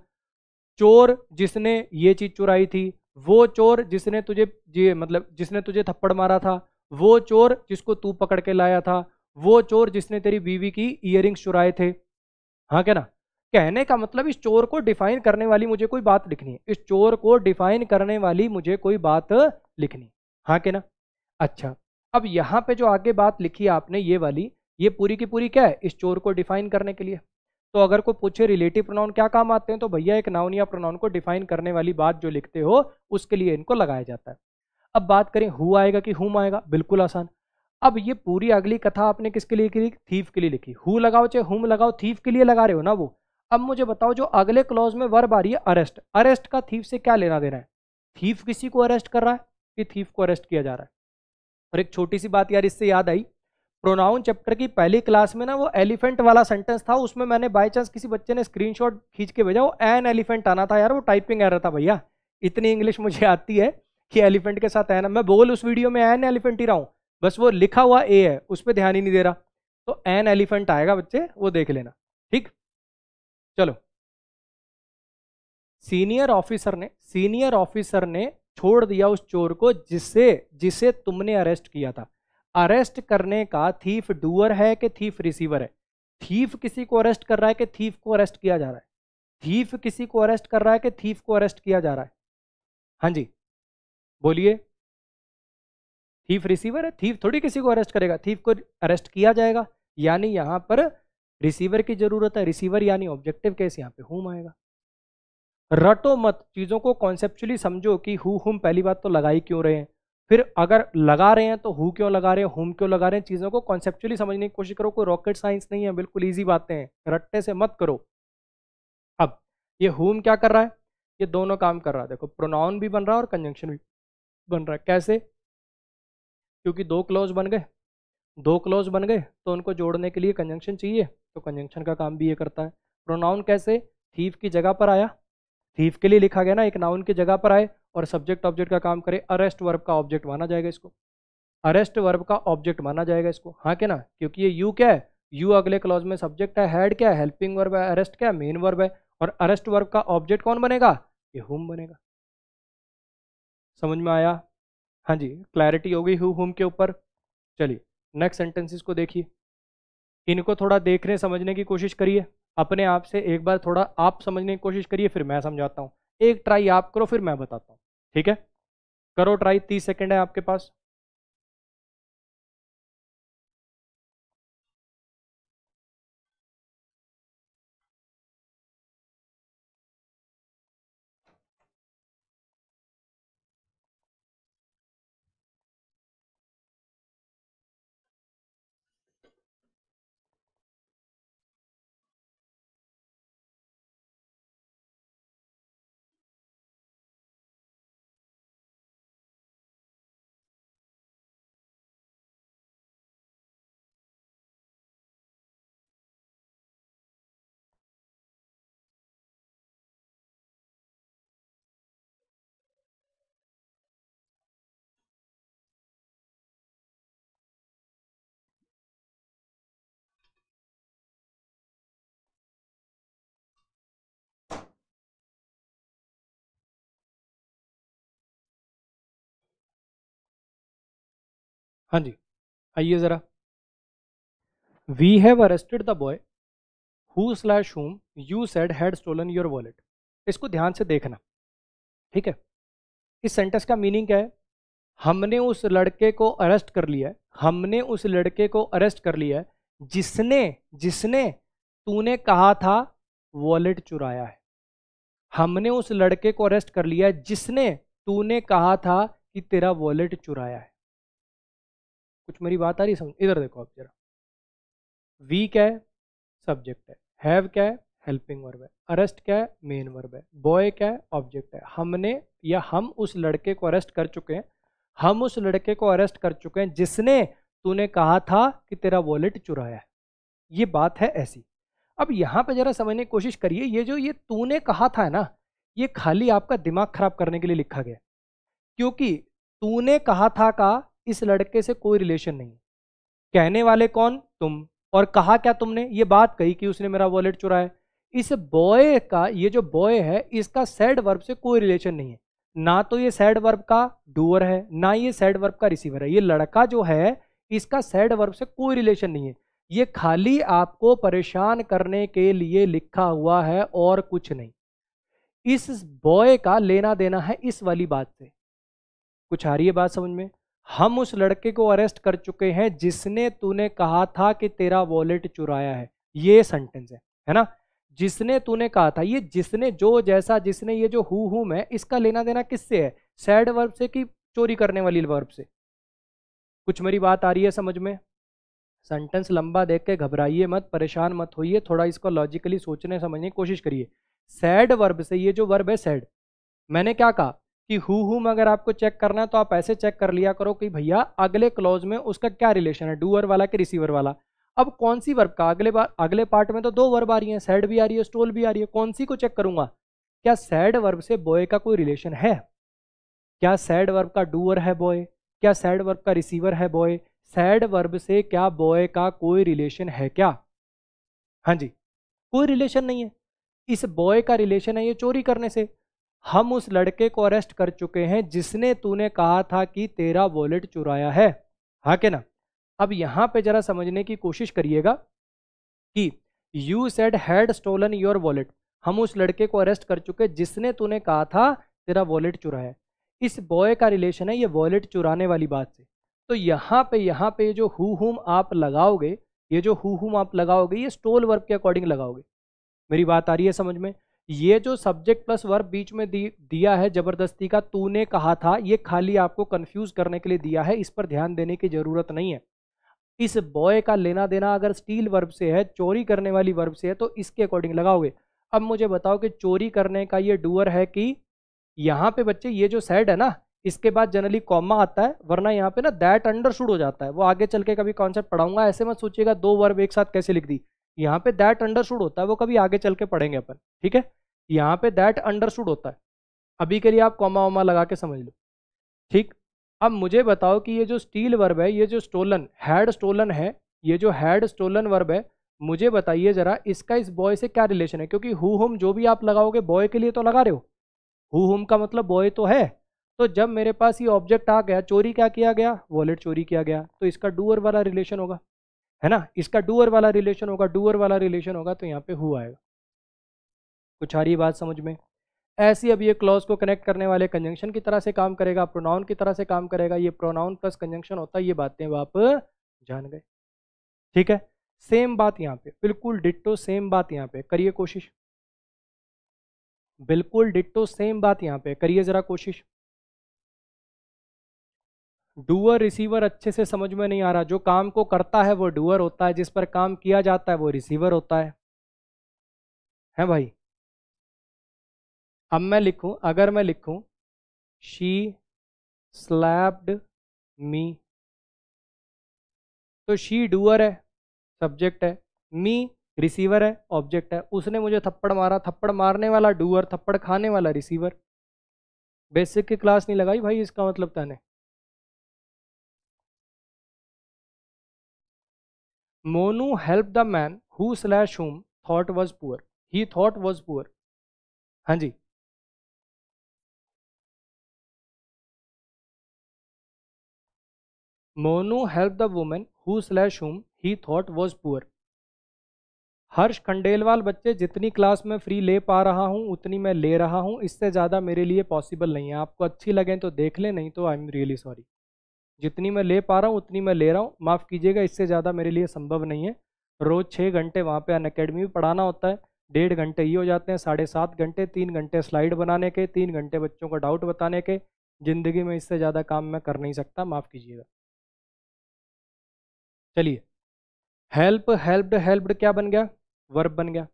चोर जिसने ये चीज़ चुराई थी वो चोर जिसने तुझे ये मतलब जिसने तुझे थप्पड़ मारा था वो चोर जिसको तू पकड़ के लाया था वो चोर जिसने तेरी बीवी की इयर चुराए थे हाँ क्या ना कहने का मतलब इस चोर को डिफाइन करने वाली मुझे कोई बात लिखनी है इस चोर को डिफाइन करने वाली मुझे कोई बात लिखनी हाँ क्या ना अच्छा अब यहाँ पे जो आगे बात लिखी आपने ये वाली ये पूरी की पूरी क्या है इस चोर को डिफाइन करने के लिए तो अगर कोई पूछे रिलेटिव प्रोनाउन क्या काम आते हैं तो भैया एक नाउन या प्रोनाउन को डिफाइन करने वाली बात जो लिखते हो उसके लिए इनको लगाया जाता है अब बात करें हु आएगा कि हुम आएगा बिल्कुल आसान अब ये पूरी अगली कथा आपने किसके लिए लिखी थीफ के लिए लिखी हु लगाओ चाहे हुम लगाओ थीफ के लिए लगा रहे हो ना वो अब मुझे बताओ जो अगले क्लॉज में वर्ब आ रही है अरेस्ट अरेस्ट का थीफ से क्या लेना देना है थीफ किसी को अरेस्ट कर रहा है कि थीफ को अरेस्ट किया जा रहा है और एक छोटी सी बात यार इससे याद आई प्रोनाउन चैप्टर की पहली क्लास में ना वो एलिफेंट वाला सेंटेंस था उसमें मैंने बाय चांस किसी बच्चे ने स्क्रीनशॉट खींच के भेजा वो एन एलिफेंट आना था यार वो टाइपिंग आ रहा था भैया इतनी इंग्लिश मुझे आती है कि एलिफेंट के साथ एन मैं बोल उस वीडियो में एन एलिफेंट ही रहा हूँ बस वो लिखा हुआ ए है उस पर ध्यान ही नहीं दे रहा तो एन एलिफेंट आएगा बच्चे वो देख लेना ठीक चलो सीनियर ऑफिसर ने सीनियर ऑफिसर ने छोड़ दिया उस चोर को जिसे जिसे तुमने अरेस्ट किया था अरेस्ट करने का थीफ डूअर है कि थीफ रिसीवर है थीफ किसी को अरेस्ट कर रहा है कि थीफ को अरेस्ट किया जा रहा है थीफ किसी को अरेस्ट कर रहा है कि थीफ को अरेस्ट किया जा रहा है हाँ जी बोलिए थीफ रिसीवर है थीफ थोड़ी किसी को अरेस्ट करेगा थीफ को अरेस्ट किया जाएगा यानी यहाँ पर रिसीवर की जरूरत है रिसीवर यानी ऑब्जेक्टिव केस यहाँ पे हुम आएगा रटो मत चीज़ों को कॉन्सेप्चुअली समझो कि हु हुम पहली बात तो लगाई क्यों रहे हैं फिर अगर लगा रहे हैं तो हु क्यों लगा रहे हैं हुम क्यों लगा रहे हैं चीज़ों को कॉन्सेप्चुअली समझने की कोशिश करो कोई रॉकेट साइंस नहीं है बिल्कुल ईजी बातें हैं रट्टे से मत करो अब ये हुम क्या कर रहा है ये दोनों काम कर रहा है देखो प्रोनाउन भी बन रहा है और कंजंक्शन भी बन रहा है कैसे क्योंकि दो क्लोज बन गए दो क्लोज बन गए तो उनको जोड़ने के लिए कंजंक्शन चाहिए तो कंजंक्शन का काम भी ये करता है प्रोनाउन कैसे थीफ की जगह पर आया थीफ के लिए लिखा गया ना एक नाउन की जगह पर आए और सब्जेक्ट ऑब्जेक्ट का काम करे अरेस्ट वर्ब का ऑब्जेक्ट माना जाएगा इसको अरेस्ट वर्ब का ऑब्जेक्ट माना जाएगा इसको हाँ क्या ना क्योंकि ये यू क्या है यू अगले क्लॉज में सब्जेक्ट है हेड क्या है हेल्पिंग वर्ब है अरेस्ट क्या है मेन वर्ब है और अरेस्ट वर्ब का ऑब्जेक्ट कौन बनेगा ये होम बनेगा समझ में आया हाँ जी क्लैरिटी हो गई हु हुम के ऊपर चलिए नेक्स्ट सेंटेंसेस को देखिए इनको थोड़ा देखने समझने की कोशिश करिए अपने आप से एक बार थोड़ा आप समझने की कोशिश करिए फिर मैं समझाता हूँ एक ट्राई आप करो फिर मैं बताता हूँ ठीक है करो ट्राई तीस सेकेंड है आपके पास हाँ जी आइए ज़रा we have arrested the boy who slash whom you said had stolen your wallet इसको ध्यान से देखना ठीक है इस सेंटेंस का मीनिंग क्या है हमने उस लड़के को अरेस्ट कर लिया है हमने उस लड़के को अरेस्ट कर लिया है जिसने जिसने तूने कहा था वॉलेट चुराया है हमने उस लड़के को अरेस्ट कर लिया है जिसने तूने कहा था कि तेरा वॉलेट चुराया है कुछ मेरी बात आ रही समझ इधर देखो आप जरा वी क्या है सब्जेक्ट है हैव क्या है हेल्पिंग वर्ब है अरेस्ट क्या है मेन वर्ब है बॉय क्या है ऑब्जेक्ट है हमने या हम उस लड़के को अरेस्ट कर चुके हैं हम उस लड़के को अरेस्ट कर चुके हैं जिसने तूने कहा था कि तेरा वॉलेट चुराया है ये बात है ऐसी अब यहाँ पे जरा समझने की कोशिश करिए ये जो ये तूने कहा था ना ये खाली आपका दिमाग खराब करने के लिए लिखा गया क्योंकि तूने कहा था का इस लड़के से कोई रिलेशन नहीं कहने वाले कौन तुम और कहा क्या तुमने ये बात कही कि उसने मेरा वॉलेट चुराया इस बॉय का ये जो बॉय है इसका सैड वर्ब से कोई रिलेशन नहीं है ना तो ये सैड वर्ब का डूअर है ना ये सैड वर्ब का रिसीवर है ये लड़का जो है इसका सैड वर्ब से कोई रिलेशन नहीं है ये खाली आपको परेशान करने के लिए लिखा हुआ है और कुछ नहीं इस बॉय का लेना देना है इस वाली बात से कुछ आ रही है बात समझ में हम उस लड़के को अरेस्ट कर चुके हैं जिसने तूने कहा था कि तेरा वॉलेट चुराया है ये सेंटेंस है है ना जिसने तूने कहा था ये जिसने जो जैसा जिसने ये जो हु हूम है इसका लेना देना किससे है सैड वर्ब से कि चोरी करने वाली वर्ब से कुछ मेरी बात आ रही है समझ में सेंटेंस लंबा देख के घबराइए मत परेशान मत होइए थोड़ा इसको लॉजिकली सोचने समझने की कोशिश करिए सैड वर्ब से ये जो वर्ब है सैड मैंने क्या कहा कि हु हुम अगर आपको चेक करना है तो आप ऐसे चेक कर लिया करो कि भैया अगले क्लॉज में उसका क्या रिलेशन है डूअर वाला कि रिसीवर वाला अब कौन सी वर्ब का अगले बार अगले पार्ट में तो दो वर्ब आ रही है सैड भी आ रही है स्टोल भी आ रही है कौन सी को चेक करूंगा क्या सैड वर्ब से बॉय का कोई रिलेशन है क्या सैड वर्ब का डूअर है बॉय क्या सैड वर्ब का रिसीवर है बॉय सैड वर्ब से क्या बॉय का कोई रिलेशन है क्या हाँ जी कोई रिलेशन नहीं है इस बॉय का रिलेशन है ये चोरी करने से हम उस लड़के को अरेस्ट कर चुके हैं जिसने तूने कहा था कि तेरा वॉलेट चुराया है हाँ के ना अब यहाँ पे जरा समझने की कोशिश करिएगा कि you said had stolen your wallet हम उस लड़के को अरेस्ट कर चुके जिसने तूने कहा था तेरा वॉलेट चुराया है इस बॉय का रिलेशन है ये वॉलेट चुराने वाली बात से तो यहाँ पे यहाँ पे जो हु हुम आप लगाओगे ये जो हु हुम आप लगाओगे ये स्टोल वर्क के अकॉर्डिंग लगाओगे मेरी बात आ रही है समझ में ये जो सब्जेक्ट प्लस वर्ब बीच में दी, दिया है जबरदस्ती का तूने कहा था ये खाली आपको कंफ्यूज करने के लिए दिया है इस पर ध्यान देने की जरूरत नहीं है इस बॉय का लेना देना अगर स्टील वर्ब से है चोरी करने वाली वर्ब से है तो इसके अकॉर्डिंग लगाओगे अब मुझे बताओ कि चोरी करने का ये डूअर है कि यहाँ पे बच्चे ये जो सेड है ना इसके बाद जनरली कॉमा आता है वरना यहाँ पे ना दैट अंडरस्टूड हो जाता है वो आगे चल के कभी कॉन्सेप्ट पढ़ाऊंगा ऐसे मत सोचिएगा दो वर्ब एक साथ कैसे लिख दी यहाँ पे दैट अंडरस्टूड होता है वो कभी आगे चल के पढ़ेंगे अपन ठीक है यहाँ पे दैट अंडरस्टूड होता है अभी के लिए आप कॉमा वामा लगा के समझ लो ठीक अब मुझे बताओ कि ये जो स्टील वर्ब है ये जो स्टोलन हैड स्टोलन है ये जो हैड स्टोलन वर्ब है मुझे बताइए ज़रा इसका इस बॉय से क्या रिलेशन है क्योंकि हु होम जो भी आप लगाओगे बॉय के लिए तो लगा रहे हो हु होम का मतलब बॉय तो है तो जब मेरे पास ये ऑब्जेक्ट आ गया चोरी क्या किया गया वॉलेट चोरी किया गया तो इसका डूअर वाला रिलेशन होगा है ना इसका डूअर वाला रिलेशन होगा डूअर वाला रिलेशन होगा तो यहाँ पे हु आएगा कुछ आ रही बात समझ में ऐसी अब ये क्लॉज को कनेक्ट करने वाले कंजंक्शन की तरह से काम करेगा प्रोनाउन की तरह से काम करेगा ये प्रोनाउन प्लस कंजंक्शन होता है ये बातें आप जान गए ठीक है सेम बात यहाँ पे बिल्कुल डिट्टो सेम बात यहाँ पे करिए कोशिश बिल्कुल डिट्टो सेम बात यहाँ पे करिए ज़रा कोशिश डूअर रिसीवर अच्छे से समझ में नहीं आ रहा जो काम को करता है वो डूअर होता है जिस पर काम किया जाता है वो रिसीवर होता है है भाई अब मैं लिखूं अगर मैं लिखूं शी स्लैब्ड मी तो शी डूअर है सब्जेक्ट है मी रिसीवर है ऑब्जेक्ट है उसने मुझे थप्पड़ मारा थप्पड़ मारने वाला डूअर थप्पड़ खाने वाला रिसीवर बेसिक की क्लास नहीं लगाई भाई इसका मतलब तने Monu help the man who slash whom thought was poor he thought was poor हाँ जी Monu help the women who slash whom he thought was poor Harsh Khandelwal बच्चे जितनी क्लास में फ्री ले पा रहा हूँ उतनी मैं ले रहा हूँ इससे ज़्यादा मेरे लिए पॉसिबल नहीं है आपको अच्छी लगे तो देख लें नहीं तो आई एम रियली सॉरी जितनी मैं ले पा रहा हूँ उतनी मैं ले रहा हूँ माफ़ कीजिएगा इससे ज़्यादा मेरे लिए संभव नहीं है रोज़ छः घंटे वहाँ पे अन अकेडमी पढ़ाना होता है डेढ़ घंटे ही हो जाते हैं साढ़े सात घंटे तीन घंटे स्लाइड बनाने के तीन घंटे बच्चों को डाउट बताने के ज़िंदगी में इससे ज़्यादा काम मैं कर नहीं सकता माफ़ कीजिएगा चलिए हेल्प हेल्प्ड हेल्प्ड क्या बन गया वर्ब बन गया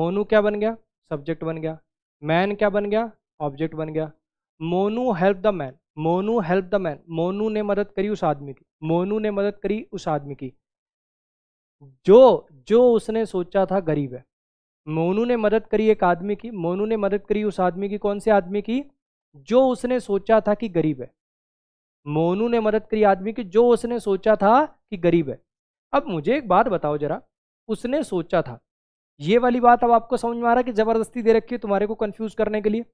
मोनू क्या बन गया सब्जेक्ट बन गया मैन क्या बन गया ऑब्जेक्ट बन गया Monu help the man Monu help the man Monu ने मदद करी उस आदमी की मोनू ने मदद करी उस आदमी की जो जो उसने सोचा था गरीब है मोनू ने मदद करी एक आदमी की मोनू ने मदद करी उस आदमी की कौन से आदमी की जो उसने सोचा था कि गरीब है मोनू ने मदद करी आदमी की जो उसने सोचा था कि गरीब है अब मुझे एक बात बताओ जरा उसने सोचा था ये वाली बात अब आपको समझ में आ रहा है कि जबरदस्ती दे रखी है तुम्हारे को कंफ्यूज करने के लिए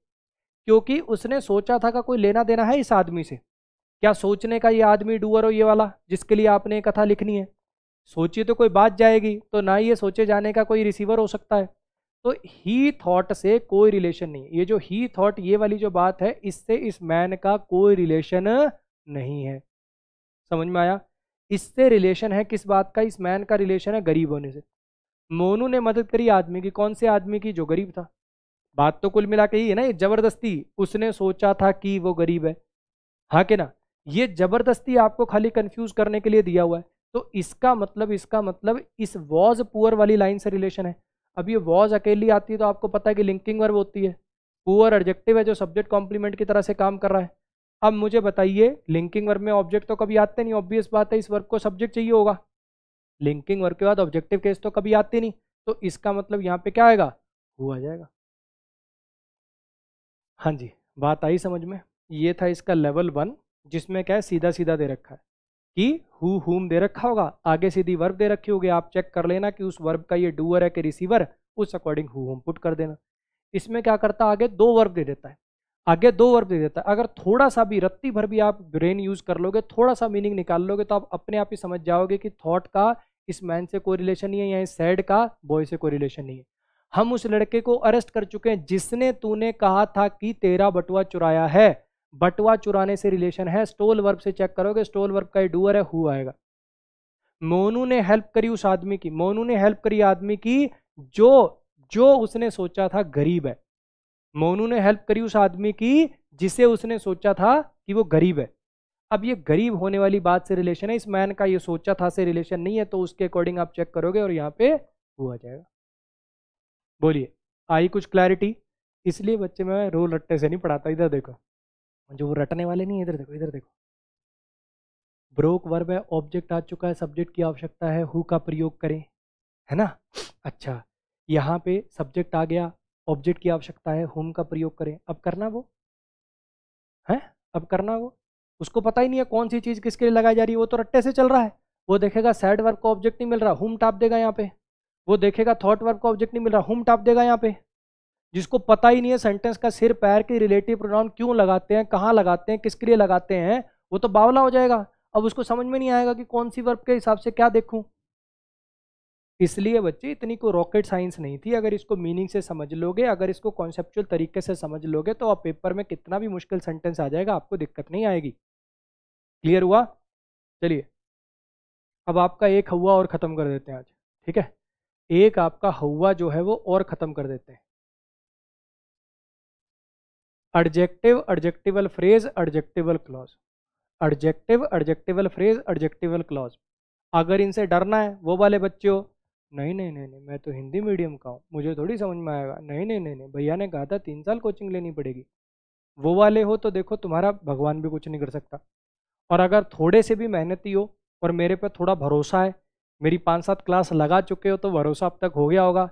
क्योंकि उसने सोचा था का कोई लेना देना है इस आदमी से क्या सोचने का ये आदमी डूअर हो ये वाला जिसके लिए आपने कथा लिखनी है सोची तो कोई बात जाएगी तो ना ये सोचे जाने का कोई रिसीवर हो सकता है तो ही थॉट से कोई रिलेशन नहीं ये जो ही थॉट ये वाली जो बात है इससे इस मैन का कोई रिलेशन नहीं है समझ में आया इससे रिलेशन है किस बात का इस मैन का रिलेशन है गरीब होने से मोनू ने मदद करी आदमी की कौन से आदमी की जो गरीब था बात तो कुल मिला के ही है ना ये जबरदस्ती उसने सोचा था कि वो गरीब है हाँ के ना ये जबरदस्ती आपको खाली कंफ्यूज करने के लिए दिया हुआ है तो इसका मतलब इसका मतलब इस वॉज पुअर वाली लाइन से रिलेशन है अब ये वॉज अकेली आती है तो आपको पता है कि लिंकिंग वर्ब होती है पुअर एडजेक्टिव है जो सब्जेक्ट कॉम्प्लीमेंट की तरह से काम कर रहा है अब मुझे बताइए लिंकिंग वर्ब में ऑब्जेक्ट तो कभी आते नहीं ऑब्वियस बात है इस वर्ब को सब्जेक्ट चाहिए होगा लिंकिंग वर्ब के बाद ऑब्जेक्टिव केस तो कभी आते नहीं तो इसका मतलब यहाँ पे क्या आएगा हुआ जाएगा हाँ जी बात आई समझ में ये था इसका लेवल वन जिसमें क्या है सीधा सीधा दे रखा है कि हु हुम दे रखा होगा आगे सीधी वर्ब दे रखी होगी आप चेक कर लेना कि उस वर्ब का ये डूअर है कि रिसीवर उस अकॉर्डिंग हु हुम पुट कर देना इसमें क्या करता है आगे दो वर्ब दे देता है आगे दो वर्ब दे देता है अगर थोड़ा सा भी रत्ती भर भी आप ब्रेन यूज़ कर लोगे थोड़ा सा मीनिंग निकाल लोगे तो आप अपने आप ही समझ जाओगे कि थॉट का इस मैन से कोई रिलेशन नहीं है या इस सैड का बॉय से कोई रिलेशन नहीं है हम उस लड़के को अरेस्ट कर चुके हैं जिसने तूने कहा था कि तेरा बटुआ चुराया है बटुआ चुराने से रिलेशन है स्टोल वर्ब से चेक करोगे स्टोल वर्ब का डूअर है हु आएगा मोनू ने हेल्प करी उस आदमी की मोनू ने हेल्प करी आदमी की जो जो उसने सोचा था गरीब है मोनू ने हेल्प करी उस आदमी की जिसे उसने सोचा था कि वो गरीब है अब ये गरीब होने वाली बात से रिलेशन है इस मैन का ये सोचा था से रिलेशन नहीं है तो उसके अकॉर्डिंग आप चेक करोगे और यहाँ पे हुआ जाएगा बोलिए आई कुछ क्लैरिटी इसलिए बच्चे मैं रोल रट्टे से नहीं पढ़ाता इधर देखो जो वो रटने वाले नहीं इधर देखो इधर देखो ब्रोक वर्ब है ऑब्जेक्ट आ चुका है सब्जेक्ट की आवश्यकता है हु का प्रयोग करें है ना अच्छा यहाँ पे सब्जेक्ट आ गया ऑब्जेक्ट की आवश्यकता है होम का प्रयोग करें अब करना वो है अब करना वो उसको पता ही नहीं है कौन सी चीज़ किसके लिए लगाई जा रही है वो तो रट्टे से चल रहा है वो देखेगा सैड वर्क का ऑब्जेक्ट नहीं मिल रहा होम टाप देगा यहाँ पे वो देखेगा थॉट वर्ब का ऑब्जेक्ट नहीं मिल रहा हुम टाप देगा यहाँ पे जिसको पता ही नहीं है सेंटेंस का सिर पैर के रिलेटिव प्रोनाउन क्यों लगाते हैं कहाँ लगाते हैं किसके लिए लगाते हैं वो तो बावला हो जाएगा अब उसको समझ में नहीं आएगा कि कौन सी वर्ब के हिसाब से क्या देखूं इसलिए बच्चे इतनी कोई रॉकेट साइंस नहीं थी अगर इसको मीनिंग से समझ लोगे अगर इसको कॉन्सेप्चुअल तरीके से समझ लोगे तो आप पेपर में कितना भी मुश्किल सेंटेंस आ जाएगा आपको दिक्कत नहीं आएगी क्लियर हुआ चलिए अब आपका एक हुआ और ख़त्म कर देते हैं आज ठीक है एक आपका हवा जो है वो और खत्म कर देते हैं adjective adjectival phrase adjectival clause adjective adjectival phrase adjectival clause अगर इनसे डरना है वो वाले बच्चे हो नहीं नहीं नहीं नहीं मैं तो हिंदी मीडियम का हूँ मुझे थोड़ी समझ में आएगा नहीं नहीं नहीं नहीं भैया ने कहा था तीन साल कोचिंग लेनी पड़ेगी वो वाले हो तो देखो तुम्हारा भगवान भी कुछ नहीं कर सकता और अगर थोड़े से भी मेहनती हो और मेरे पर थोड़ा भरोसा है मेरी पाँच सात क्लास लगा चुके हो तो भरोसा अब तक हो गया होगा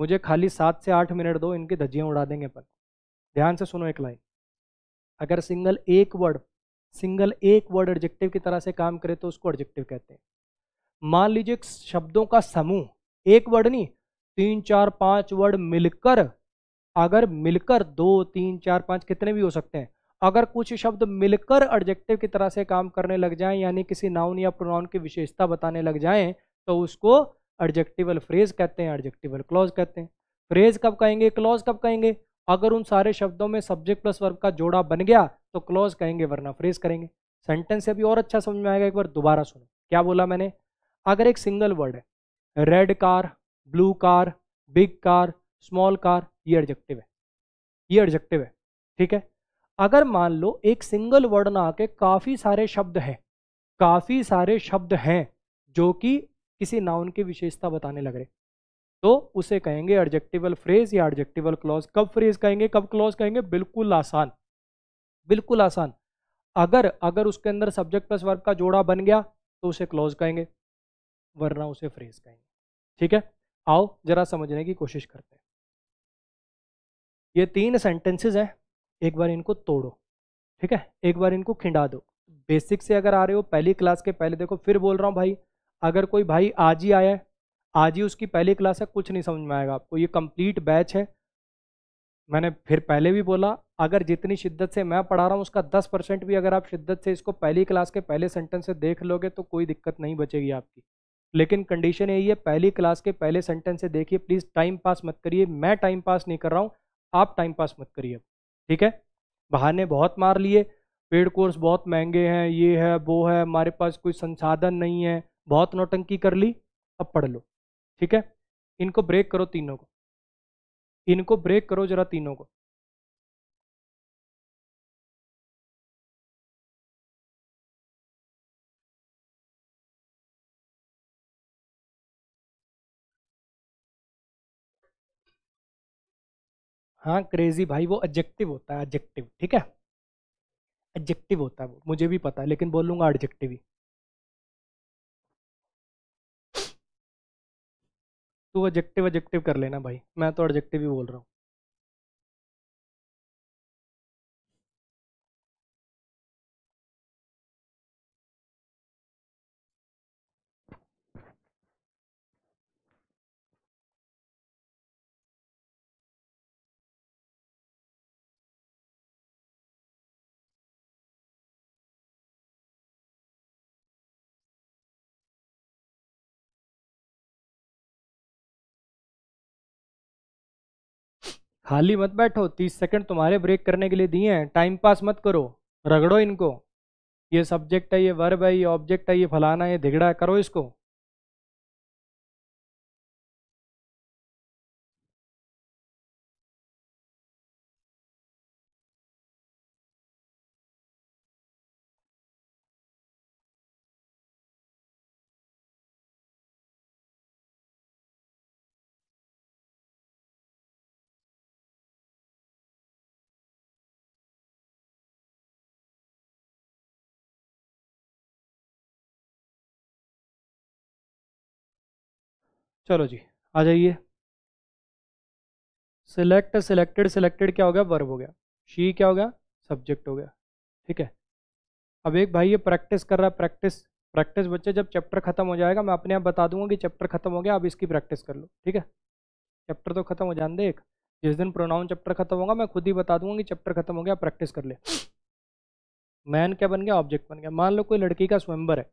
मुझे खाली सात से आठ मिनट दो इनकी धज्जियाँ उड़ा देंगे पर ध्यान से सुनो एक लाइन अगर सिंगल एक वर्ड सिंगल एक वर्ड एडजेक्टिव की तरह से काम करे तो उसको एडजेक्टिव कहते हैं मान लीजिए शब्दों का समूह एक वर्ड नहीं तीन चार पाँच वर्ड मिलकर अगर मिलकर दो तीन चार पाँच कितने भी हो सकते हैं अगर कुछ शब्द मिलकर एडजेक्टिव की तरह से काम करने लग जाएं यानी किसी नाउन या प्रोनाउन की विशेषता बताने लग जाएं तो उसको एडजेक्टिवल फ्रेज कहते हैं एडजेक्टिवल क्लॉज कहते हैं फ्रेज कब कहेंगे क्लॉज कब कहेंगे अगर उन सारे शब्दों में सब्जेक्ट प्लस वर्ब का जोड़ा बन गया तो क्लॉज कहेंगे वरना फ्रेज करेंगे सेंटेंस से और अच्छा समझ में आएगा एक बार दोबारा सुनो क्या बोला मैंने अगर एक सिंगल वर्ड है red car blue car big car small car ये एडजेक्टिव है ये एडजेक्टिव है ठीक है अगर मान लो एक सिंगल वर्ड ना आके काफ़ी सारे शब्द हैं काफ़ी सारे शब्द हैं जो कि किसी नाउन की विशेषता बताने लग रहे तो उसे कहेंगे एडजेक्टिवल फ्रेज या एडजेक्टिवल क्लॉज कब फ्रेज कहेंगे कब क्लॉज कहेंगे बिल्कुल आसान बिल्कुल आसान अगर अगर उसके अंदर सब्जेक्ट प्लस वर्ब का जोड़ा बन गया तो उसे क्लॉज कहेंगे वरना उसे फ्रेज कहेंगे ठीक है आओ जरा समझने की कोशिश करते हैं ये तीन सेंटेंसेस हैं एक बार इनको तोड़ो ठीक है एक बार इनको खिंडा दो बेसिक से अगर आ रहे हो पहली क्लास के पहले देखो फिर बोल रहा हूँ भाई अगर कोई भाई आज ही आया है आज ही उसकी पहली क्लास है कुछ नहीं समझ में आएगा आपको ये कंप्लीट बैच है मैंने फिर पहले भी बोला अगर जितनी शिद्दत से मैं पढ़ा रहा हूँ उसका दस परसेंट भी अगर आप शिद्दत से इसको पहली क्लास के पहले सेंटेंस से देख लोगे तो कोई दिक्कत नहीं बचेगी आपकी लेकिन कंडीशन यही है पहली क्लास के पहले सेंटेंस से देखिए प्लीज़ टाइम पास मत करिए मैं टाइम पास नहीं कर रहा हूँ आप टाइम पास मत करिए ठीक है बहाने बहुत मार लिए पेड कोर्स बहुत महंगे हैं ये है वो है हमारे पास कोई संसाधन नहीं है बहुत नौटंकी कर ली अब पढ़ लो ठीक है इनको ब्रेक करो तीनों को इनको ब्रेक करो जरा तीनों को हाँ क्रेजी भाई वो एडजेक्टिव होता है एडजेक्टिव ठीक है एडजेक्टिव होता है वो मुझे भी पता है लेकिन बोलूंगा एडजेक्टिव ही तू एडजेक्टिव एडजेक्टिव कर लेना भाई मैं तो एडजेक्टिव ही बोल रहा हूँ खाली मत बैठो तीस सेकंड तुम्हारे ब्रेक करने के लिए दिए हैं टाइम पास मत करो रगड़ो इनको ये सब्जेक्ट है ये वर्ब है ये ऑब्जेक्ट है ये फलाना है ये धिगड़ा करो इसको चलो जी आ जाइए सिलेक्ट सिलेक्टेड सिलेक्टेड क्या हो गया वर्ब हो गया शी क्या हो गया सब्जेक्ट हो गया ठीक है अब एक भाई ये प्रैक्टिस कर रहा है प्रैक्टिस प्रैक्टिस बच्चे जब चैप्टर खत्म हो जाएगा मैं अपने आप बता दूंगा कि चैप्टर खत्म हो गया अब इसकी प्रैक्टिस कर लो ठीक है चैप्टर तो खत्म हो जान दे एक जिस दिन प्रोनाउन चैप्टर खत्म होगा मैं खुद ही बता दूंगा कि चैप्टर खत्म हो गया प्रैक्टिस कर ले मैन क्या बन गया ऑब्जेक्ट बन गया मान लो कोई लड़की का स्वयंबर है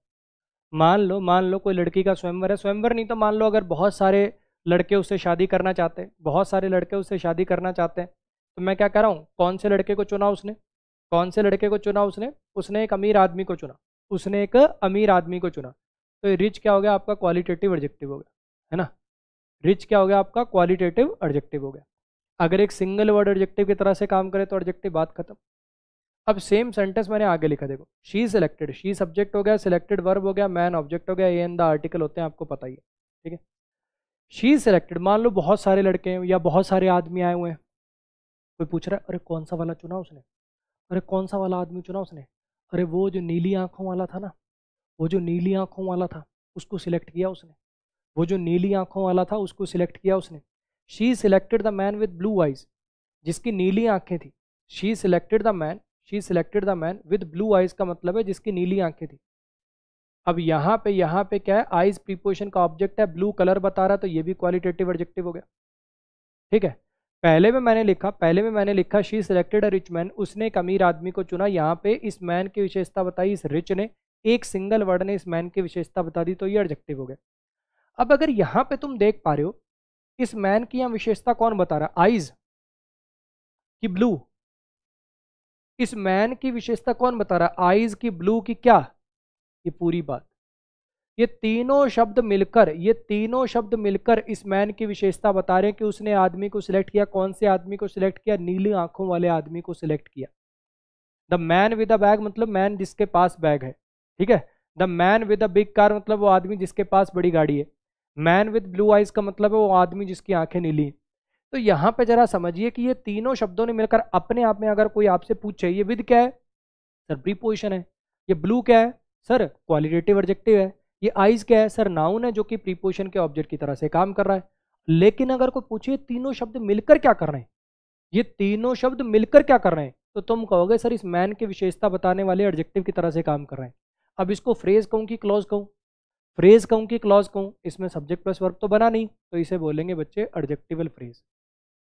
मान लो मान लो कोई लड़की का स्वयंवर है स्वयंवर नहीं तो मान लो अगर बहुत सारे लड़के उससे शादी करना चाहते हैं बहुत सारे लड़के उससे शादी करना चाहते हैं तो मैं क्या कह रहा हूँ कौन से लड़के को चुना उसने कौन से लड़के को चुना उसने उसने एक अमीर आदमी को चुना उसने एक अमीर आदमी को चुना तो रिच क्या हो गया आपका क्वालिटेटिव एडजेक्टिव हो गया है ना रिच क्या हो गया आपका क्वालिटेटिव एडजेक्टिव हो गया अगर एक सिंगल वर्ड एडजेक्टिव की तरह से काम करे तो एडजेक्टिव बात खत्म अब सेम सेंटेंस मैंने आगे लिखा देखो शी सेलेक्टेड शी सब्जेक्ट हो गया सिलेक्टेड वर्ब हो गया मैन ऑब्जेक्ट हो गया ये इन द आर्टिकल होते हैं आपको पता ही है ठीक है शी सेलेक्टेड मान लो बहुत सारे लड़के हैं या बहुत सारे आदमी आए हुए हैं कोई पूछ रहा है अरे कौन सा वाला चुना उसने अरे कौन सा वाला आदमी चुना उसने अरे वो जो नीली आंखों वाला था ना वो जो नीली आंखों वाला था उसको सिलेक्ट किया उसने वो जो नीली आंखों वाला था उसको सिलेक्ट किया उसने she selected the man with blue eyes जिसकी नीली आंखें थी she selected the man she selected the man with blue eyes का मतलब है जिसकी नीली आंखें थी अब यहाँ पे यहाँ पे क्या है आइज प्रीपोजिशन का ऑब्जेक्ट है ब्लू कलर बता रहा तो ये भी क्वालिटेटिव एडजेक्टिव हो गया ठीक है पहले में मैंने लिखा पहले में मैंने लिखा she selected a rich man उसने एक अमीर आदमी को चुना यहाँ पे इस मैन की विशेषता बताई इस रिच ने एक सिंगल वर्ड ने इस मैन की विशेषता बता दी तो ये एडजेक्टिव हो गया अब अगर यहाँ पे तुम देख पा रहे हो इस मैन की यहाँ विशेषता कौन बता रहा आइज की ब्लू इस मैन की विशेषता कौन बता रहा आइज की ब्लू की क्या ये पूरी बात ये तीनों शब्द मिलकर ये तीनों शब्द मिलकर इस मैन की विशेषता बता रहे हैं कि उसने आदमी को सिलेक्ट किया कौन से आदमी को सिलेक्ट किया नीली आंखों वाले आदमी को सिलेक्ट किया the man with a bag मतलब मैन जिसके पास बैग है ठीक है the man with a big car मतलब वो आदमी जिसके पास बड़ी गाड़ी है मैन विद ब्लू आइज का मतलब है वो आदमी जिसकी आंखें नीली हैं तो यहां पे जरा समझिए कि ये तीनों शब्दों ने मिलकर अपने आप में अगर कोई आपसे पूछे ये विद क्या है सर प्रीपोजिशन है ये ब्लू क्या है सर क्वालिटेटिव एडजेक्टिव है ये आइज क्या है सर नाउन है जो कि प्रीपोजिशन के ऑब्जेक्ट की तरह से काम कर रहा है लेकिन अगर कोई पूछे तीनों शब्द मिलकर क्या कर रहे हैं ये तीनों शब्द मिलकर क्या कर रहे हैं तो तुम कहोगे सर इस मैन की विशेषता बताने वाले ऑब्जेक्टिव की तरह से काम कर रहे हैं अब इसको फ्रेज कहूँ कि क्लॉज कहूँ फ्रेज कहूँ कि क्लॉज कहूँ इसमें सब्जेक्ट प्लस वर्क तो बना नहीं तो इसे बोलेंगे बच्चे एडजेक्टिवल फ्रेज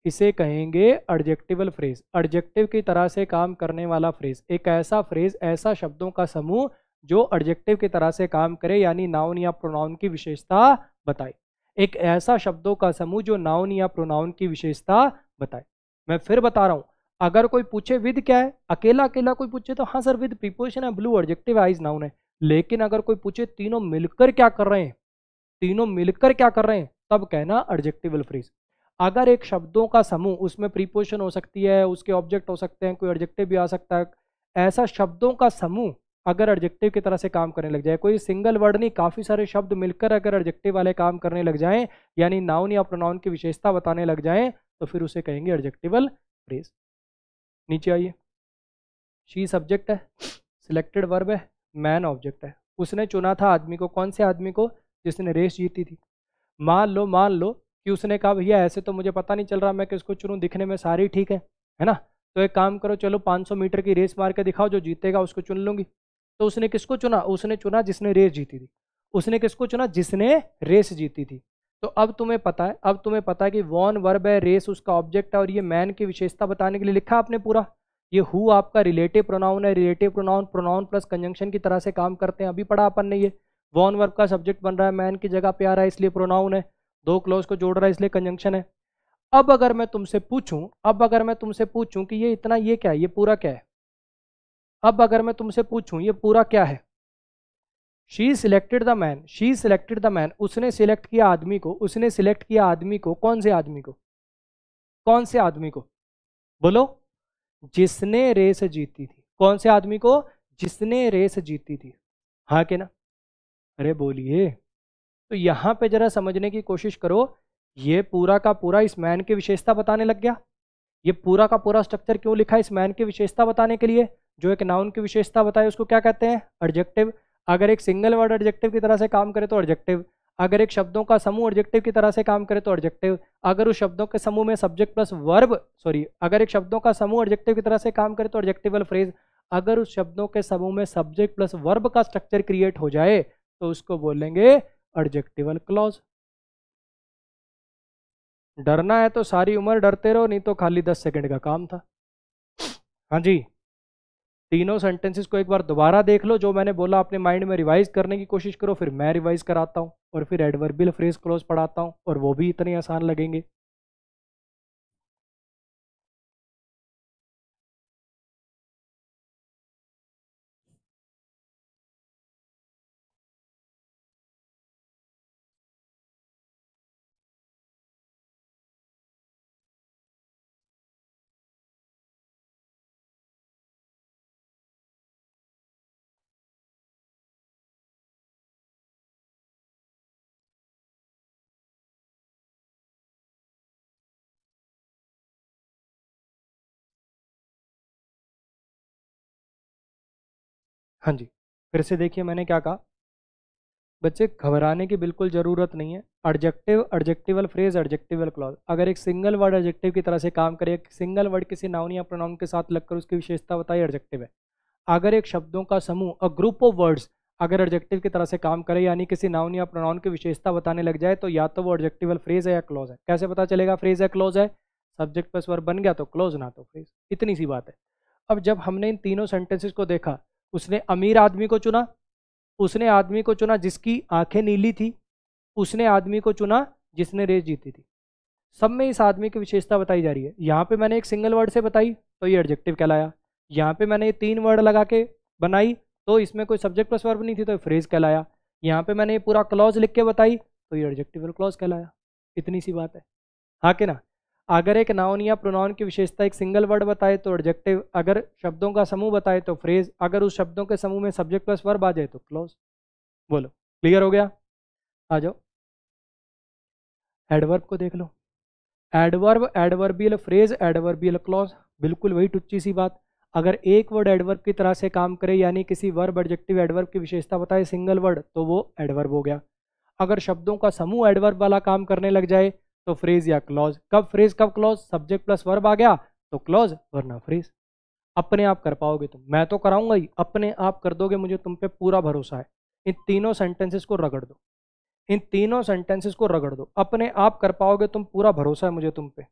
इसे कहेंगे एडजेक्टिवल फ्रेज एडजेक्टिव की तरह से काम करने वाला फ्रेज एक ऐसा फ्रेज ऐसा शब्दों का समूह जो एडजेक्टिव की तरह से काम करे यानी नाउन या प्रोनाउन की विशेषता बताए एक ऐसा शब्दों का समूह जो नाउन या प्रोनाउन की विशेषता बताए मैं फिर बता रहा हूं अगर कोई पूछे विद क्या है अकेला अकेला कोई पूछे तो हाँ सर विद प्रिपोजिशन है ब्लू एडजेक्टिव आइज नाउन है लेकिन अगर कोई पूछे तीनों मिलकर क्या कर रहे हैं तीनों मिलकर क्या कर रहे हैं तब कहना एडजेक्टिवल फ्रेज अगर एक शब्दों का समूह उसमें प्रीपोजिशन हो सकती है उसके ऑब्जेक्ट हो सकते हैं कोई एडजेक्टिव भी आ सकता है ऐसा शब्दों का समूह अगर एडजेक्टिव की तरह से काम करने लग जाए कोई सिंगल वर्ड नहीं काफ़ी सारे शब्द मिलकर अगर एडजेक्टिव वाले काम करने लग जाएं यानी नाउन या प्रोनाउन की विशेषता बताने लग जाएं तो फिर उसे कहेंगे एडजेक्टिवल फ्रेज नीचे आइए शी सब्जेक्ट है सिलेक्टेड वर्ब है मैन ऑब्जेक्ट है उसने चुना था आदमी को कौन से आदमी को जिसने रेस जीती थी मान लो मान लो कि उसने कहा भैया ऐसे तो मुझे पता नहीं चल रहा मैं किसको चुनूँ दिखने में सारी ठीक है है ना तो एक काम करो चलो 500 मीटर की रेस मार के दिखाओ जो जीतेगा उसको चुन लूँगी तो उसने किसको चुना उसने चुना जिसने रेस जीती थी उसने किसको चुना जिसने रेस जीती थी तो अब तुम्हें पता है अब तुम्हें पता है कि वॉन वर्ब है रेस उसका ऑब्जेक्ट है और ये मैन की विशेषता बताने के लिए लिखा आपने पूरा ये हु आपका रिलेटिव प्रोनाउन है relative pronoun pronoun plus conjunction की तरह से काम करते हैं अभी पढ़ा अपन ने ये वॉन वर्ब का सब्जेक्ट बन रहा है मैन की जगह पे आ रहा है इसलिए प्रोनाउन है दो क्लॉज को जोड़ रहा है इसलिए कंजंक्शन है अब अगर मैं तुमसे पूछूं अब अगर मैं तुमसे पूछूं कि ये इतना ये क्या है ये पूरा क्या है अब अगर मैं तुमसे पूछूं ये पूरा क्या है she selected the man she selected the man उसने सिलेक्ट किया आदमी को उसने सिलेक्ट किया आदमी को कौन से आदमी को कौन से आदमी को बोलो जिसने रेस जीती थी कौन से आदमी को जिसने रेस जीती थी हाँ के ना अरे बोलिए तो यहाँ पे जरा समझने की कोशिश करो ये पूरा का पूरा इस मैन की विशेषता बताने लग गया ये पूरा का पूरा स्ट्रक्चर क्यों लिखा इस मैन की विशेषता बताने के लिए जो एक नाउन की विशेषता बताए उसको क्या कहते हैं एडजेक्टिव अगर एक सिंगल वर्ड एडजेक्टिव की तरह से काम करे तो एडजेक्टिव अगर एक शब्दों का समूह एडजेक्टिव की तरह से काम करे तो एडजेक्टिव अगर उस शब्दों के समूह में सब्जेक्ट प्लस वर्ब सॉरी अगर एक शब्दों का समूह एडजेक्टिव की तरह से काम करे तो वाला फ्रेज अगर उस शब्दों के समूह में सब्जेक्ट प्लस वर्ब का स्ट्रक्चर क्रिएट हो जाए तो उसको बोलेंगे एडजेक्टिवल क्लॉज डरना है तो सारी उम्र डरते रहो नहीं तो खाली दस सेकंड का काम था हाँ जी तीनों सेंटेंसेस को एक बार दोबारा देख लो जो मैंने बोला अपने माइंड में रिवाइज करने की कोशिश करो फिर मैं रिवाइज कराता हूँ और फिर एडवर्बियल फ्रेज क्लोज पढ़ाता हूँ और वो भी इतने आसान लगेंगे हाँ जी फिर से देखिए मैंने क्या कहा बच्चे घबराने की बिल्कुल ज़रूरत नहीं है adjective adjectival phrase adjectival clause अगर एक सिंगल वर्ड एडजेक्टिव की तरह से काम करे एक सिंगल वर्ड किसी नाउन या प्रोनाउन के साथ लगकर उसकी विशेषता बताई एडजेक्टिव है अगर एक शब्दों का समूह अ ग्रुप ऑफ वर्ड्स अगर एडजेक्टिव की तरह से काम करे यानी किसी नाउन या प्रोनाउन की विशेषता बताने लग जाए तो या तो वो एडजेक्टिवल फ्रेज है या क्लॉज है कैसे पता चलेगा फ्रेज है क्लॉज है सब्जेक्ट प्लस वर्ड बन गया तो क्लोज ना तो फ्रेज इतनी सी बात है अब जब हमने इन तीनों सेंटेंसेस को देखा उसने अमीर आदमी को चुना उसने आदमी को चुना जिसकी आंखें नीली थी उसने आदमी को चुना जिसने रेस जीती थी सब में इस आदमी की विशेषता बताई जा रही है यहाँ पे मैंने एक सिंगल वर्ड से बताई तो ये एडजेक्टिव कहलाया यहाँ पे मैंने ये तीन वर्ड लगा के बनाई तो इसमें कोई सब्जेक्ट प्लस वर्ब नहीं थी तो फ्रेज कहलाया यहाँ पे मैंने ये पूरा क्लॉज लिख के बताई तो ये और क्लॉज कहलाया इतनी सी बात है हाँ के ना अगर एक नाउन या प्रोनाउन की विशेषता एक सिंगल वर्ड बताए तो एडजेक्टिव अगर शब्दों का समूह बताए तो फ्रेज अगर उस शब्दों के समूह में सब्जेक्ट प्लस वर्ब आ जाए तो क्लोज बोलो क्लियर हो गया आ जाओ एडवर्ब को देख लो adverb adverbial phrase adverbial clause बिल्कुल वही टुच्ची सी बात अगर एक वर्ड एडवर्ब की तरह से काम करे यानी किसी वर्ब एडजेक्टिव एडवर्ब की विशेषता बताए सिंगल वर्ड तो वो एडवर्ब हो गया अगर शब्दों का समूह एडवर्ब वाला काम करने लग जाए तो फ्रेज या क्लॉज कब फ्रेज कब क्लॉज सब्जेक्ट प्लस वर्ब आ गया तो क्लॉज वरना फ्रेज अपने आप कर पाओगे तुम मैं तो कराऊंगा ही अपने आप कर दोगे मुझे तुम पे पूरा भरोसा है इन तीनों सेंटेंसेस को रगड़ दो इन तीनों सेंटेंसेस को रगड़ दो अपने आप कर पाओगे तुम पूरा भरोसा है मुझे तुम पे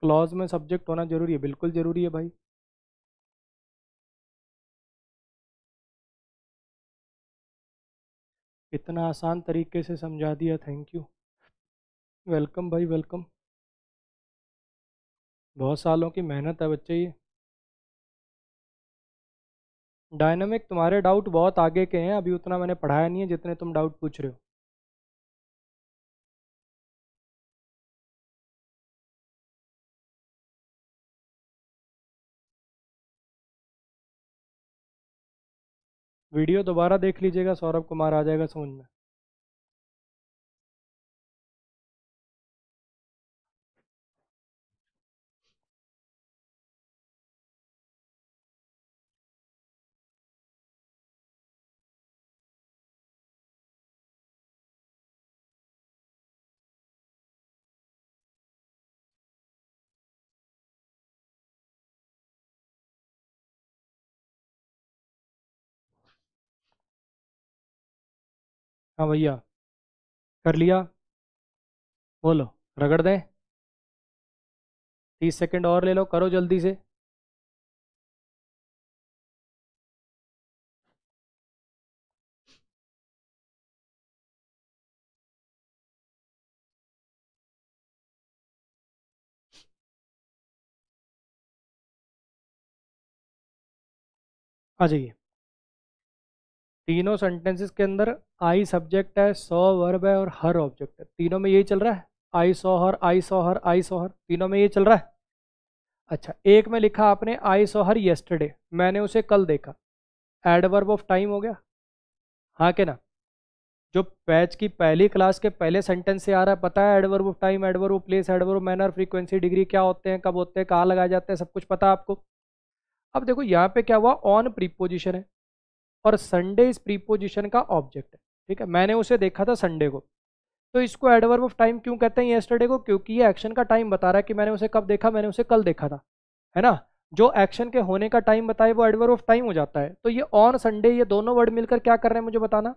क्लॉज में सब्जेक्ट होना जरूरी है बिल्कुल जरूरी है भाई इतना आसान तरीके से समझा दिया थैंक यू वेलकम भाई वेलकम बहुत सालों की मेहनत है बच्चे ये डायनामिक तुम्हारे डाउट बहुत आगे के हैं अभी उतना मैंने पढ़ाया नहीं है जितने तुम डाउट पूछ रहे हो वीडियो दोबारा देख लीजिएगा सौरभ कुमार आ जाएगा समझ में हाँ भैया कर लिया बोलो रगड़ दें तीस सेकंड और ले लो करो जल्दी से आ जाइए तीनों सेंटेंसेस के अंदर आई सब्जेक्ट है सौ वर्ब है और हर ऑब्जेक्ट है तीनों में यही चल रहा है आई सो हर आई सो हर आई सोहर हर तीनों में ये चल रहा है अच्छा एक में लिखा आपने आई सौ हर येस्टरडे मैंने उसे कल देखा एडवर्ब ऑफ टाइम हो गया हाँ के ना जो पैच की पहली क्लास के पहले सेंटेंस से आ रहा है पता है adverb of time adverb of place adverb of manner frequency degree क्या होते हैं कब होते हैं कहाँ लगाए जाते हैं सब कुछ पता है आपको अब देखो यहाँ पे क्या हुआ ऑन प्रीपोजिशन है और संडे इस प्रीपोजिशन का ऑब्जेक्ट है ठीक है मैंने उसे देखा था संडे को तो इसको एडवर्ब ऑफ टाइम क्यों कहते हैं येस्टरडे को क्योंकि ये एक्शन का टाइम बता रहा है कि मैंने उसे कब देखा मैंने उसे कल देखा था है ना जो एक्शन के होने का टाइम बताए वो एडवर्ब ऑफ टाइम हो जाता है तो ये ऑन संडे ये दोनों वर्ड मिलकर क्या कर रहे हैं मुझे बताना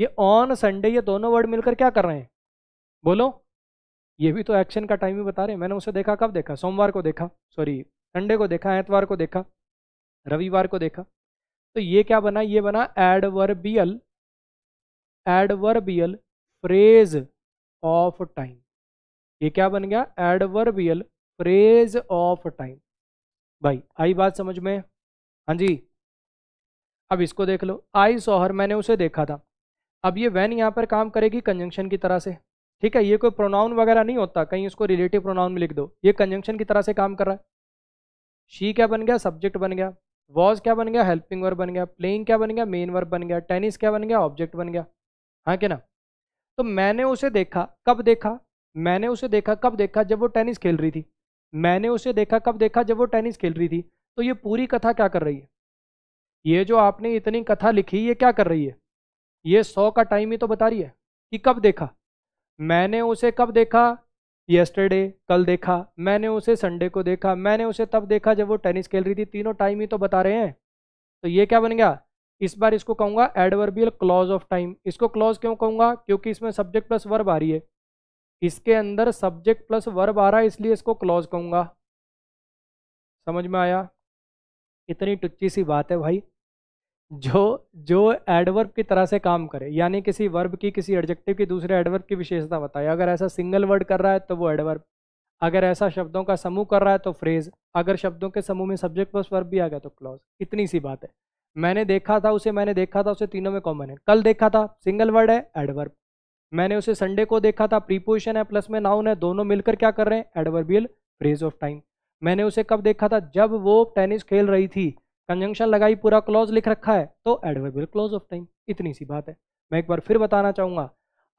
ये ऑन संडे ये दोनों वर्ड मिलकर क्या कर रहे हैं बोलो ये भी तो एक्शन का टाइम ही बता रहे हैं मैंने उसे देखा कब देखा सोमवार को देखा सॉरी संडे को देखा एतवार को देखा रविवार को देखा तो ये क्या बना ये बना adverbial adverbial phrase of time ये क्या बन गया एडवर्बियल फ्रेज ऑफ टाइम भाई आई बात समझ में हाँ जी अब इसको देख लो आई सोहर मैंने उसे देखा था अब ये वैन यहाँ पर काम करेगी कंजंक्शन की तरह से ठीक है ये कोई प्रोनाउन वगैरह नहीं होता कहीं उसको रिलेटिव प्रोनाउन में लिख दो ये कंजंक्शन की तरह से काम कर रहा है शी क्या बन गया सब्जेक्ट बन गया वॉज क्या बन गया हेल्पिंग वर्ब बन गया प्लेइंग क्या बन गया मेन वर्ब बन गया टेनिस क्या बन गया ऑब्जेक्ट बन गया हाँ क्या ना तो मैंने उसे देखा कब देखा मैंने उसे देखा कब देखा जब वो टेनिस खेल रही थी मैंने उसे देखा कब देखा जब वो टेनिस खेल रही थी तो ये पूरी कथा क्या कर रही है ये जो आपने इतनी कथा लिखी ये क्या कर रही है ये सौ का टाइम ही तो बता रही है कि कब देखा मैंने उसे कब देखा यस्टरडे कल देखा मैंने उसे संडे को देखा मैंने उसे तब देखा जब वो टेनिस खेल रही थी तीनों टाइम ही तो बता रहे हैं तो ये क्या बन गया इस बार इसको कहूँगा एडवर्बियल क्लॉज ऑफ टाइम इसको क्लॉज क्यों कहूँगा क्योंकि इसमें सब्जेक्ट प्लस वर्ब आ रही है इसके अंदर सब्जेक्ट प्लस वर्ब आ रहा है इसलिए इसको क्लॉज कहूँगा समझ में आया इतनी टुच्ची सी बात है भाई जो जो एडवर्ब की तरह से काम करे यानी किसी वर्ब की किसी एडजेक्टिव की दूसरे एडवर्ब की विशेषता बताए अगर ऐसा सिंगल वर्ड कर रहा है तो वो एडवर्ब अगर ऐसा शब्दों का समूह कर रहा है तो फ्रेज अगर शब्दों के समूह में सब्जेक्ट प्लस वर्ब भी आ गया तो क्लॉज इतनी सी बात है मैंने देखा था उसे मैंने देखा था उसे तीनों में कॉमन है कल देखा था सिंगल वर्ड है एडवर्ब मैंने उसे संडे को देखा था प्रीपोजिशन है प्लस में नाउन है दोनों मिलकर क्या कर रहे हैं एडवर्बियल फ्रेज ऑफ टाइम मैंने उसे कब देखा था जब वो टेनिस खेल रही थी कंजंक्शन लगाई पूरा क्लॉज लिख रखा है तो एडवेबल क्लॉज ऑफ टाइम इतनी सी बात है मैं एक बार फिर बताना चाहूंगा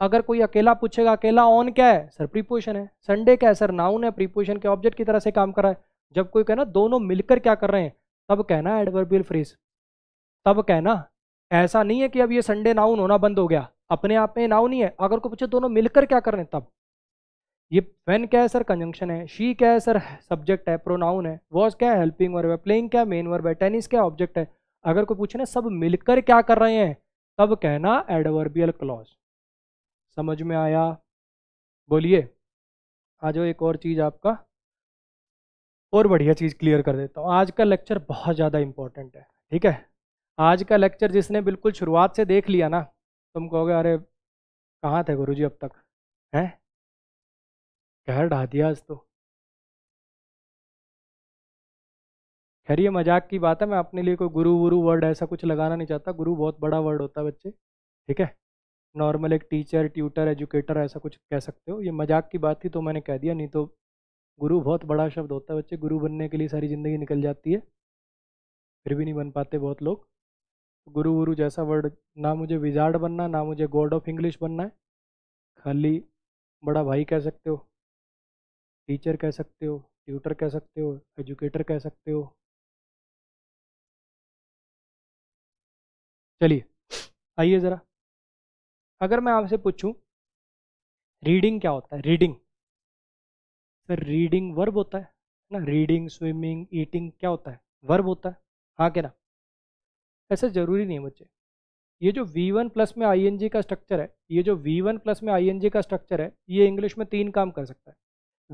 अगर कोई अकेला पूछेगा अकेला ऑन क्या है सर प्रीपोजिशन है संडे क्या है सर नाउन है प्रीपोजिशन के ऑब्जेक्ट की तरह से काम कर रहा है जब कोई कहना दोनों मिलकर क्या कर रहे हैं तब कहना एडवर्बियल फ्रेज तब कहना ऐसा नहीं है कि अब ये संडे नाउन होना बंद हो गया अपने आप में नाउन ही है अगर कोई पूछे दोनों मिलकर क्या कर रहे हैं तब ये वेन क्या है सर कंजंक्शन है शी क्या है सर सब्जेक्ट है प्रोनाउन है वॉज क्या है हेल्पिंग वर्ब है प्लेइंग क्या मेन वर्ब है टेनिस क्या ऑब्जेक्ट है अगर कोई पूछे ना सब मिलकर क्या कर रहे हैं तब कहना एडवर्बियल क्लॉज समझ में आया बोलिए आ जाओ एक और चीज़ आपका और बढ़िया चीज़ क्लियर कर देता हूँ आज का लेक्चर बहुत ज़्यादा इंपॉर्टेंट है ठीक है आज का लेक्चर जिसने बिल्कुल शुरुआत से देख लिया ना तुम कहोगे अरे कहाँ थे गुरुजी अब तक हैं कहर ढा दिया आज तो खैर ये मजाक की बात है मैं अपने लिए कोई गुरु वुरु वर्ड ऐसा कुछ लगाना नहीं चाहता गुरु बहुत बड़ा वर्ड होता है बच्चे ठीक है नॉर्मल एक टीचर ट्यूटर एजुकेटर ऐसा कुछ कह सकते हो ये मजाक की बात थी तो मैंने कह दिया नहीं तो गुरु बहुत बड़ा शब्द होता है बच्चे गुरु बनने के लिए सारी ज़िंदगी निकल जाती है फिर भी नहीं बन पाते बहुत लोग गुरु गुरु जैसा वर्ड ना मुझे विजार्ड बनना ना मुझे गॉड ऑफ इंग्लिश बनना है खाली बड़ा भाई कह सकते हो टीचर कह सकते हो ट्यूटर कह सकते हो एजुकेटर कह सकते हो चलिए आइए ज़रा अगर मैं आपसे पूछूं रीडिंग क्या होता है रीडिंग सर रीडिंग वर्ब होता है ना रीडिंग स्विमिंग ईटिंग क्या होता है वर्ब होता है हाँ क्या ना ऐसा ज़रूरी नहीं है बच्चे ये जो V1 प्लस में आई का स्ट्रक्चर है ये जो V1 प्लस में आई का स्ट्रक्चर है ये इंग्लिश में तीन काम कर सकता है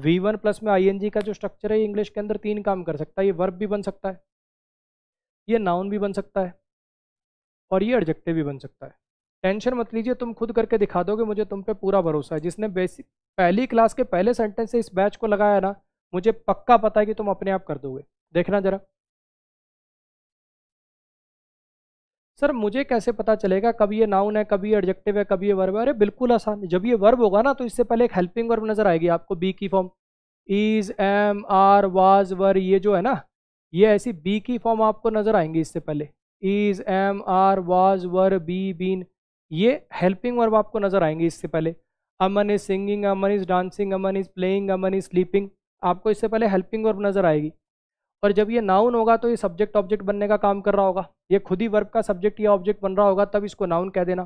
वी वन प्लस में आई का जो स्ट्रक्चर है इंग्लिश के अंदर तीन काम कर सकता है ये वर्ब भी बन सकता है ये नाउन भी बन सकता है और ये ऑब्जेक्टिव भी बन सकता है टेंशन मत लीजिए तुम खुद करके दिखा दोगे मुझे तुम पे पूरा भरोसा है जिसने बेसिक पहली क्लास के पहले सेंटेंस से इस बैच को लगाया ना मुझे पक्का पता है कि तुम अपने आप कर दोगे देखना जरा सर मुझे कैसे पता चलेगा कभी ये नाउन है कभी ये एडजेक्टिव है कभी ये वर्ब है अरे बिल्कुल आसान जब ये वर्ब होगा ना तो इससे पहले एक हेल्पिंग वर्ब नजर आएगी आपको बी की form is am are was were ये जो है ना ये ऐसी बी की फॉर्म आपको नजर आएंगी इससे पहले is am are was were be been ये हेल्पिंग वर्ब आपको नजर आएंगे इससे पहले Aman is singing Aman is dancing Aman is playing Aman is sleeping आपको इससे पहले हेल्पिंग वर्ब नजर आएगी और जब ये नाउन होगा तो ये सब्जेक्ट ऑब्जेक्ट बनने का काम कर रहा होगा ये खुद ही वर्ब का सब्जेक्ट या ऑब्जेक्ट बन रहा होगा तब इसको नाउन कह देना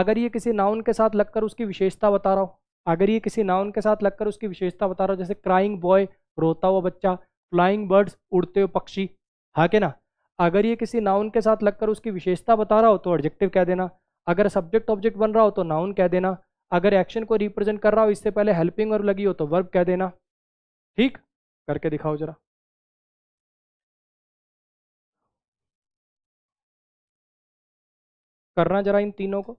अगर ये किसी नाउन के साथ लगकर उसकी विशेषता बता रहा हो अगर ये किसी नाउन के साथ लगकर उसकी विशेषता बता रहा हो जैसे क्राइंग बॉय रोता हुआ बच्चा फ्लाइंग बर्ड्स उड़ते हुए पक्षी हाँ के ना अगर ये किसी नाउन के साथ लगकर उसकी विशेषता बता रहा हो तो ऑब्जेक्टिव कह देना अगर सब्जेक्ट ऑब्जेक्ट बन रहा हो तो नाउन कह देना अगर एक्शन को रिप्रेजेंट कर रहा हो इससे पहले हेल्पिंग और लगी हो तो वर्ब कह देना ठीक करके दिखाओ जरा करना जरा इन तीनों को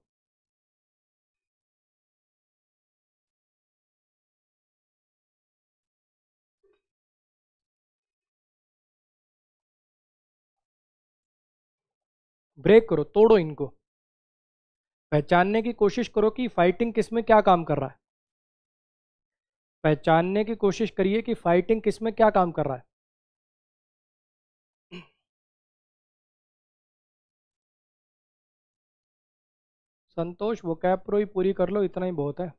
ब्रेक करो तोड़ो इनको पहचानने की कोशिश करो कि फाइटिंग किस में क्या काम कर रहा है पहचानने की कोशिश करिए कि फाइटिंग किस में क्या काम कर रहा है संतोष वो कैप प्रो ही पूरी कर लो इतना ही बहुत है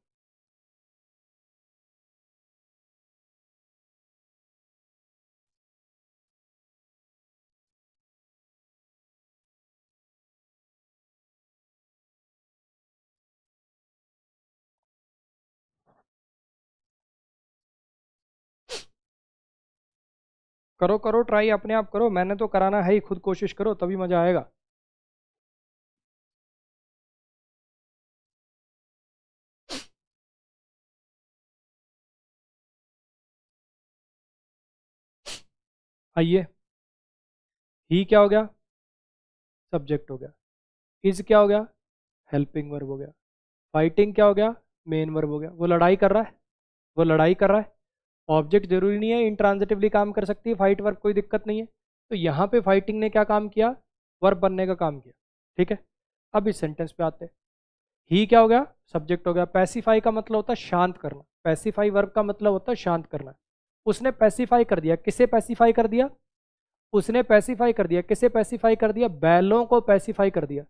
करो करो ट्राई अपने आप करो मैंने तो कराना है ही खुद कोशिश करो तभी मज़ा आएगा आइए ही क्या हो गया सब्जेक्ट हो गया इज क्या हो गया हेल्पिंग वर्ब हो गया फाइटिंग क्या हो गया मेन वर्ब हो गया वो लड़ाई कर रहा है वो लड़ाई कर रहा है ऑब्जेक्ट जरूरी नहीं है इंट्रांजिटिवली काम कर सकती है फाइट वर्ब कोई दिक्कत नहीं है तो यहाँ पे फाइटिंग ने क्या काम किया वर्ब बनने का काम किया ठीक है अब इस सेंटेंस पे आते हैं ही क्या हो गया सब्जेक्ट हो गया पैसीफाई का मतलब होता है शांत करना पैसीफाई वर्ब का मतलब होता है शांत करना उसने पैसीफाई कर दिया किसे पैसीफाई कर दिया उसने पैसीफाई कर दिया किसे पैसीफाई कर दिया बैलों को पैसीफाई कर दिया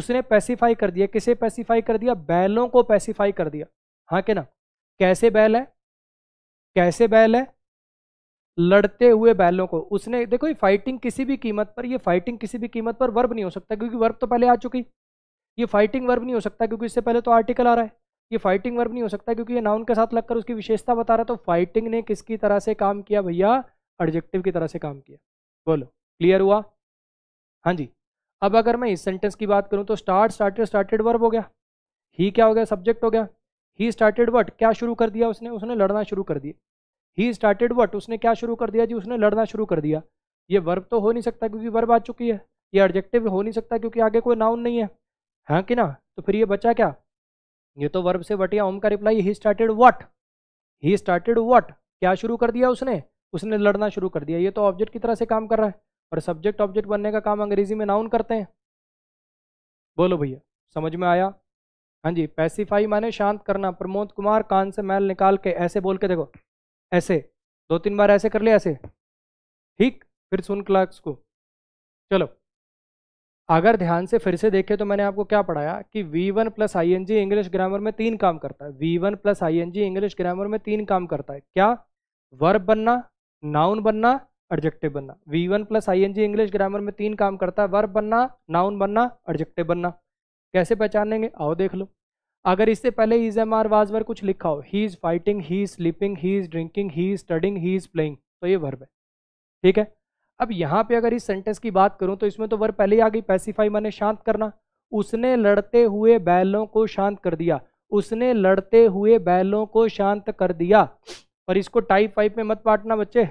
उसने पैसीफाई कर दिया किसे पैसीफाई कर दिया बैलों को पैसीफाई कर दिया हाँ के ना कैसे बैल है कैसे बैल है लड़ते हुए बैलों को उसने देखो ये फाइटिंग किसी भी कीमत पर ये फाइटिंग किसी भी कीमत पर वर्ब नहीं हो सकता क्योंकि वर्ब तो पहले आ चुकी ये फाइटिंग वर्ब नहीं हो सकता क्योंकि इससे पहले तो आर्टिकल आ रहा है ये फाइटिंग वर्ब नहीं हो सकता क्योंकि ये नाउन के साथ लगकर उसकी विशेषता बता रहा तो फाइटिंग ने किसकी तरह से काम किया भैया एडजेक्टिव की तरह से काम किया बोलो क्लियर हुआ हाँ जी अब अगर मैं इस सेंटेंस की बात करूँ तो स्टार्ट स्टार्टेड स्टार्टेड वर्ब हो गया ही क्या हो गया सब्जेक्ट हो गया ही स्टार्टेड वट क्या शुरू कर दिया उसने उसने लड़ना शुरू कर दिया ही स्टार्टेड वट उसने क्या शुरू कर दिया जी उसने लड़ना शुरू कर दिया ये वर्ब तो हो नहीं सकता क्योंकि वर्ब आ चुकी है ये एडजेक्टिव हो नहीं सकता क्योंकि आगे कोई नाउन नहीं है हाँ कि ना तो फिर ये बचा क्या ये तो वर्ब से बटिया ओम का reply he started what he started what क्या शुरू कर दिया उसने उसने लड़ना शुरू कर दिया ये तो ऑब्जेक्ट की तरह से काम कर रहा है और सब्जेक्ट ऑब्जेक्ट बनने का काम अंग्रेजी में नाउन करते हैं बोलो भैया समझ में आया हाँ जी पैसिफाई माने शांत करना प्रमोद कुमार कान से मैल निकाल के ऐसे बोल के देखो ऐसे दो तीन बार ऐसे कर लिया ऐसे ठीक फिर सुन क्लास को चलो अगर ध्यान से फिर से देखें तो मैंने आपको क्या पढ़ाया कि V1 one plus I English grammar में तीन काम करता है V1 one plus I English grammar में तीन काम करता है क्या वर्ब बनना नाउन बनना एडजेक्टिव बनना V1 one plus I English grammar में तीन काम करता है वर्ब बनना नाउन बनना एडजेक्टिव बनना कैसे पहचानेंगे आओ देख लो अगर इससे पहले is am are was were कुछ लिखा हो he is fighting he is sleeping he is drinking he is studying he is playing तो ये वर्ब है ठीक है अब यहाँ पे अगर इस सेंटेंस की बात करूँ तो इसमें तो वर्ब पहले ही आ गई पैसिफाई माने शांत करना उसने लड़ते हुए बैलों को शांत कर दिया उसने लड़ते हुए बैलों को शांत कर दिया और इसको टाइप वाइप में मत बांटना बच्चे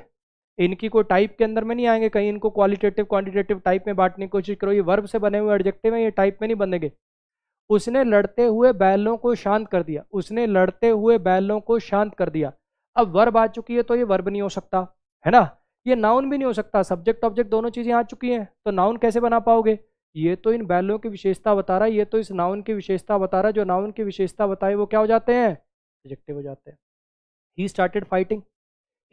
इनकी को टाइप के अंदर में नहीं आएंगे कहीं इनको क्वालिटेटिव क्वान्टिटेटिव टाइप में बांटने की कोशिश करो ये वर्ब से बने हुए एडजेक्टिव है ये टाइप में नहीं बनेंगे उसने लड़ते हुए बैलों को शांत कर दिया उसने लड़ते हुए बैलों को शांत कर दिया अब वर्ब आ चुकी है तो ये वर्ब नहीं हो सकता है ना ये नाउन भी नहीं हो सकता सब्जेक्ट ऑब्जेक्ट दोनों चीज़ें आ चुकी हैं तो नाउन कैसे बना पाओगे ये तो इन बैलों की विशेषता बता रहा है ये तो इस नाउन की विशेषता बता रहा है जो नाउन की विशेषता बताए वो क्या हो जाते हैं एडजेक्टिव हो जाते हैं he started fighting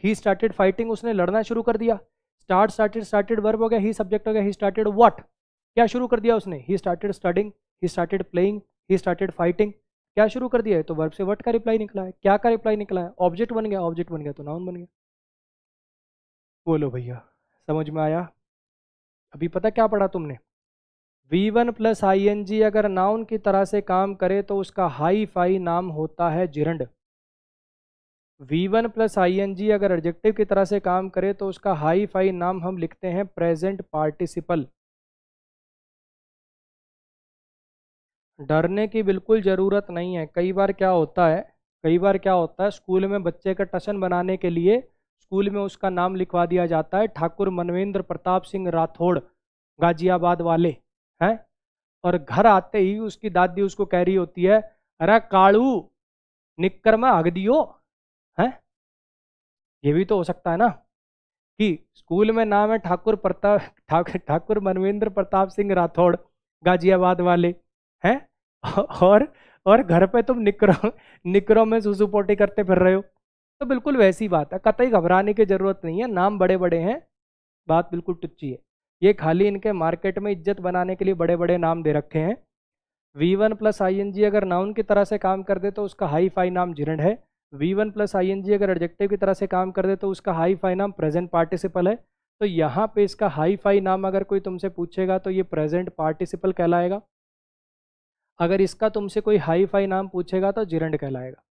he started fighting उसने लड़ना शुरू कर दिया स्टार्ट स्टार्टेड स्टार्टेड वर्ब हो गया ही सब्जेक्ट हो गया ही स्टार्टेड वॉट क्या शुरू कर दिया उसने he started studying he started playing he started fighting क्या शुरू कर दिया है तो वर्ब से वट का रिप्लाई निकला है क्या का रिप्लाई निकला है ऑब्जेक्ट बन गया ऑब्जेक्ट बन गया तो नाउन बन गया बोलो भैया समझ में आया अभी पता क्या पढ़ा तुमने V1 वन प्लस आई अगर नाउन की तरह से काम करे तो उसका हाई फाई नाम होता है जिरंड V1 वन प्लस आई अगर एडजेक्टिव की तरह से काम करे तो उसका हाई फाई नाम हम लिखते हैं प्रेजेंट पार्टिसिपल डरने की बिल्कुल ज़रूरत नहीं है कई बार क्या होता है कई बार क्या होता है स्कूल में बच्चे का टशन बनाने के लिए स्कूल में उसका नाम लिखवा दिया जाता है ठाकुर मनवेंद्र प्रताप सिंह राठौड़ गाजियाबाद वाले हैं और घर आते ही उसकी दादी उसको कह रही होती है अरे कालू निक्कर में आग दियो है ये भी तो हो सकता है ना कि स्कूल में नाम है ठाकुर प्रताप ठाकुर ठाकुर मनवेंद्र प्रताप सिंह राठौड़ गाजियाबाद वाले हैं और और घर पे तुम निकरो निकरो में सुसुपोटी करते फिर रहे हो तो बिल्कुल वैसी बात है कतई घबराने की ज़रूरत नहीं है नाम बड़े बड़े हैं बात बिल्कुल टुच्ची है ये खाली इनके मार्केट में इज्जत बनाने के लिए बड़े बड़े नाम दे रखे हैं V one plus I N G अगर नाउन की तरह से काम कर दे तो उसका हाई फाई नाम जिरण है V one plus I N G अगर एडजेक्टिव की तरह से काम कर दे तो उसका हाई फाई नाम प्रेजेंट पार्टिसिपल है तो यहाँ पे इसका हाई फाई नाम अगर कोई तुमसे पूछेगा तो ये प्रेजेंट पार्टिसिपल कहलाएगा अगर इसका तुमसे कोई हाई फाई नाम पूछेगा तो जिरण कहलाएगा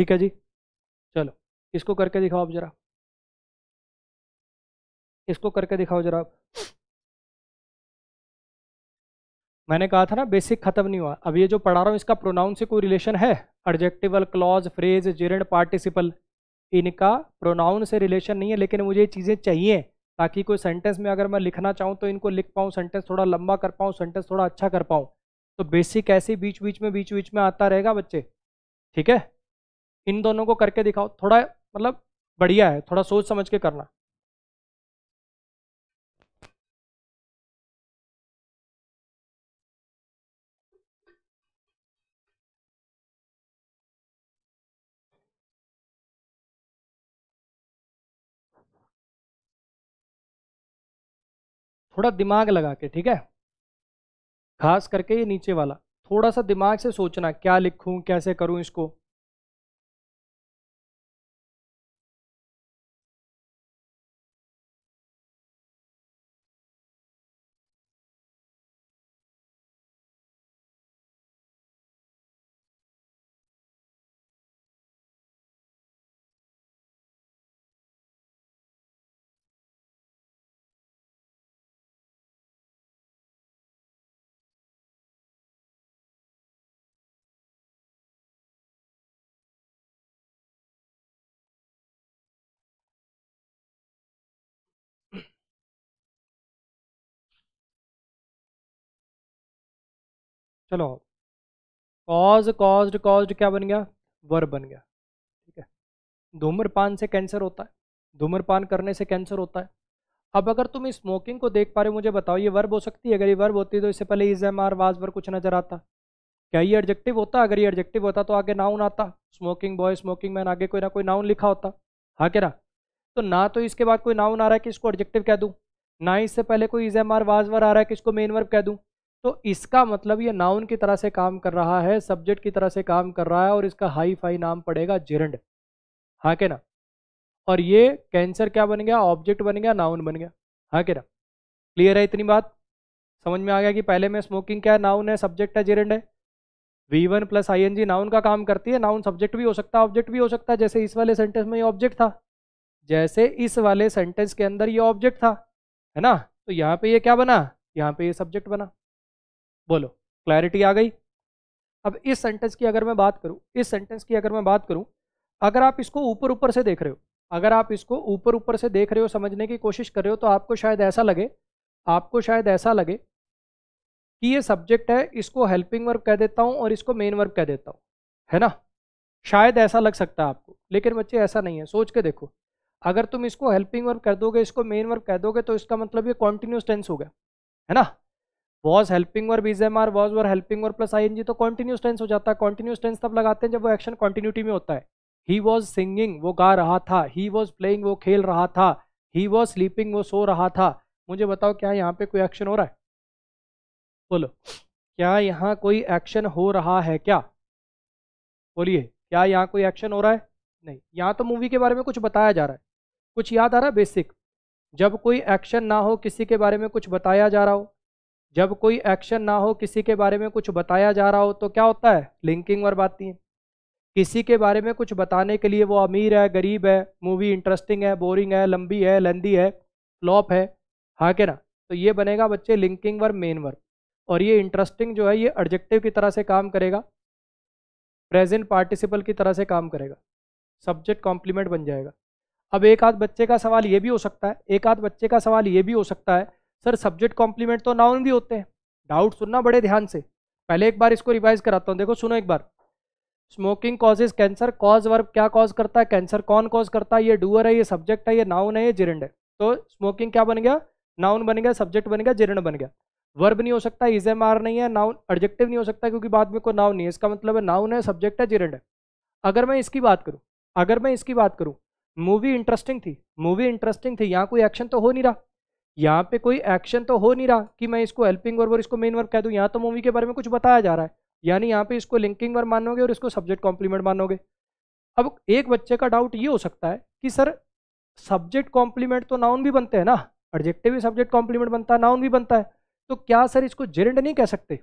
ठीक है जी चलो इसको करके दिखाओ आप जरा इसको करके दिखाओ जरा मैंने कहा था ना बेसिक खत्म नहीं हुआ अब ये जो पढ़ा रहा हूँ इसका प्रोनाउन से कोई रिलेशन है adjectival clause phrase gerund participle इनका प्रोनाउन से रिलेशन नहीं है लेकिन मुझे ये चीज़ें चाहिए ताकि कोई सेंटेंस में अगर मैं लिखना चाहूँ तो इनको लिख पाऊँ सेंटेंस थोड़ा लंबा कर पाऊँ सेंटेंस थोड़ा अच्छा कर पाऊँ तो बेसिक ऐसे बीच बीच में बीच बीच में आता रहेगा बच्चे ठीक है इन दोनों को करके दिखाओ थोड़ा मतलब बढ़िया है थोड़ा सोच समझ के करना थोड़ा दिमाग लगा के ठीक है खास करके ये नीचे वाला थोड़ा सा दिमाग से सोचना क्या लिखूं कैसे करूं इसको चलो कॉज कॉज्ड कॉज्ड क्या बन गया वर बन गया ठीक है धूम्रपान से कैंसर होता है धूम्रपान करने से कैंसर होता है अब अगर तुम स्मोकिंग को देख पा रहे हो मुझे बताओ ये वर्ब हो सकती है अगर ये वर्ब होती तो इससे पहले is am are was were कुछ नजर आता क्या ये एडजेक्टिव होता अगर ये एडजेक्टिव होता तो आगे नाउन आता स्मोकिंग बॉय स्मोकिंग मैन आगे कोई ना कोई नाउन लिखा होता हाँ क्या ना तो ना तो इसके बाद कोई नाउन आ रहा है कि इसको एडजेक्टिव कह दूँ ना इससे पहले कोई is am are was were आ रहा है कि इसको मेन वर्ब कह दूँ तो इसका मतलब ये नाउन की तरह से काम कर रहा है सब्जेक्ट की तरह से काम कर रहा है और इसका हाई फाई नाम पड़ेगा जिरंड हाँ के ना और ये कैंसर क्या बन गया ऑब्जेक्ट बन गया नाउन बन गया हाँ के ना क्लियर है इतनी बात समझ में आ गया कि पहले में स्मोकिंग क्या है नाउन है सब्जेक्ट है जिरंड है V one plus I N G noun का काम करती है नाउन सब्जेक्ट भी हो सकता है ऑब्जेक्ट भी हो सकता है जैसे इस वाले सेंटेंस में ये ऑब्जेक्ट था जैसे इस वाले सेंटेंस के अंदर ये ऑब्जेक्ट था है ना तो यहाँ पे ये क्या बना यहाँ पे ये सब्जेक्ट बना बोलो क्लैरिटी आ गई अब इस सेंटेंस की अगर मैं बात करूं इस सेंटेंस की अगर मैं बात करूँ अगर आप इसको ऊपर ऊपर से देख रहे हो अगर आप इसको ऊपर ऊपर से देख रहे हो समझने की कोशिश कर रहे हो तो आपको शायद ऐसा लगे आपको शायद ऐसा लगे कि ये सब्जेक्ट है इसको हेल्पिंग वर्ब कह देता हूँ और इसको मेन वर्ब कह देता हूँ है ना शायद ऐसा लग सकता है आपको लेकिन बच्चे ऐसा नहीं है सोच के देखो अगर तुम इसको हेल्पिंग वर्ब कर दोगे इसको मेन वर्ब कह दोगे तो इसका मतलब ये कॉन्टिन्यूस टेंस हो गया है ना वॉज हेल्पिंग और बीज am are was were helping और प्लस आई एन जी तो कॉन्टिन्यूस टेंस हो जाता है कॉन्टिन्यूस टेंस तब लगाते हैं जब वो एक्शन कॉन्टिन्यूटी में होता है ही वॉज सिंगिंग वो गा रहा था ही वॉज प्लेइंग वो खेल रहा था ही वॉज स्लीपिंग वो सो रहा था मुझे बताओ क्या यहाँ पे कोई एक्शन हो रहा है बोलो क्या यहाँ कोई एक्शन हो रहा है क्या बोलिए क्या यहाँ कोई एक्शन हो रहा है नहीं यहाँ तो मूवी के बारे में कुछ बताया जा रहा है कुछ याद आ रहा है बेसिक जब कोई एक्शन ना हो किसी के बारे में कुछ बताया जा रहा हो जब कोई एक्शन ना हो किसी के बारे में कुछ बताया जा रहा हो तो क्या होता है लिंकिंग वर्ब आती है किसी के बारे में कुछ बताने के लिए वो अमीर है गरीब है मूवी इंटरेस्टिंग है बोरिंग है लंबी है लेंदी है फ्लॉप है हाँ के ना तो ये बनेगा बच्चे लिंकिंग वर्ब मेन वर्ब और ये इंटरेस्टिंग जो है ये एडजेक्टिव की तरह से काम करेगा प्रेजेंट पार्टिसिपल की तरह से काम करेगा सब्जेक्ट कॉम्प्लीमेंट बन जाएगा अब एक आध बच्चे का सवाल ये भी हो सकता है एक आध बच्चे का सवाल ये भी हो सकता है सर सब्जेक्ट कॉम्प्लीमेंट तो नाउन भी होते हैं डाउट सुनना बड़े ध्यान से पहले एक बार इसको रिवाइज कराता हूँ देखो सुनो एक बार smoking causes cancer cause verb क्या कॉज करता है कैंसर कौन कॉज करता है ये डूअर है ये सब्जेक्ट है ये नाउन है ये जिरंड है तो स्मोकिंग क्या बन गया नाउन बन गया सब्जेक्ट बन गया जिरंड बन गया वर्ब नहीं हो सकता इज एम आर नहीं है नाउन एडजेक्टिव नहीं हो सकता क्योंकि बाद में कोई नाउन नहीं है इसका मतलब है नाउन है सब्जेक्ट है जिरंड है अगर मैं इसकी बात करूँ अगर मैं इसकी बात करूँ मूवी इंटरेस्टिंग थी मूवी इंटरेस्टिंग थी यहाँ कोई एक्शन तो हो नहीं रहा यहाँ पे कोई एक्शन तो हो नहीं रहा कि मैं इसको हेल्पिंग वर्ब और इसको मेन वर्ब कह दूँ यहाँ तो मूवी के बारे में कुछ बताया जा रहा है यानी यहाँ पे इसको लिंकिंग वर्ब मानोगे और इसको सब्जेक्ट कॉम्प्लीमेंट मानोगे अब एक बच्चे का डाउट ये हो सकता है कि सर सब्जेक्ट कॉम्प्लीमेंट तो नाउन भी बनते हैं ना एडजेक्टिव भी सब्जेक्ट कॉम्प्लीमेंट बनता है नाउन भी बनता है तो क्या सर इसको जिरेंड नहीं कह सकते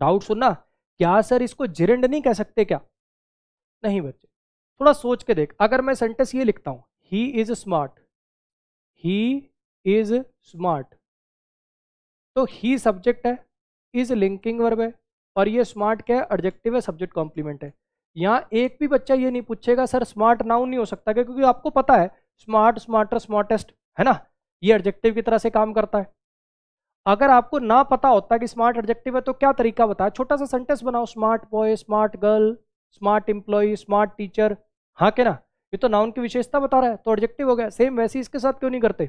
डाउट सुनना क्या सर इसको जिरेंड नहीं कह सकते क्या नहीं बच्चे थोड़ा सोच के देख अगर मैं सेंटेंस ये लिखता हूँ he is smart he is smart तो ही सब्जेक्ट है इज लिंकिंग वर्ब है और ये स्मार्ट क्या है एडजेक्टिव है सब्जेक्ट कॉम्प्लीमेंट है यहाँ एक भी बच्चा ये नहीं पूछेगा सर स्मार्ट नाउन नहीं हो सकता क्या क्योंकि आपको पता है स्मार्ट स्मार्टर स्मार्टेस्ट है ना ये एडजेक्टिव की तरह से काम करता है अगर आपको ना पता होता कि स्मार्ट एडजेक्टिव है तो क्या तरीका बताया छोटा सा सेंटेंस बनाओ smart boy smart girl smart employee smart teacher हाँ के ना ये तो नाउन की विशेषता बता रहा है तो एडजेक्टिव हो गया सेम वैसे इसके साथ क्यों नहीं करते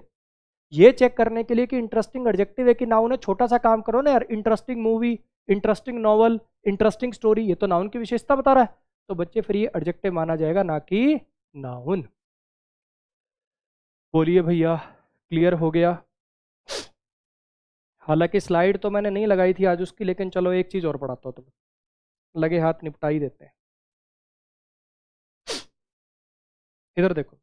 ये चेक करने के लिए कि इंटरेस्टिंग एडजेक्टिव है कि नाउन है छोटा सा काम करो ना यार interesting movie interesting novel interesting story ये तो नाउन की विशेषता बता रहा है तो बच्चे फिर ये एडजेक्टिव माना जाएगा ना कि नाउन बोलिए भैया क्लियर हो गया हालांकि स्लाइड तो मैंने नहीं लगाई थी आज उसकी लेकिन चलो एक चीज़ और पढ़ाता हूँ तुम्हें लगे हाथ निपटा ही देते हैं इधर देखो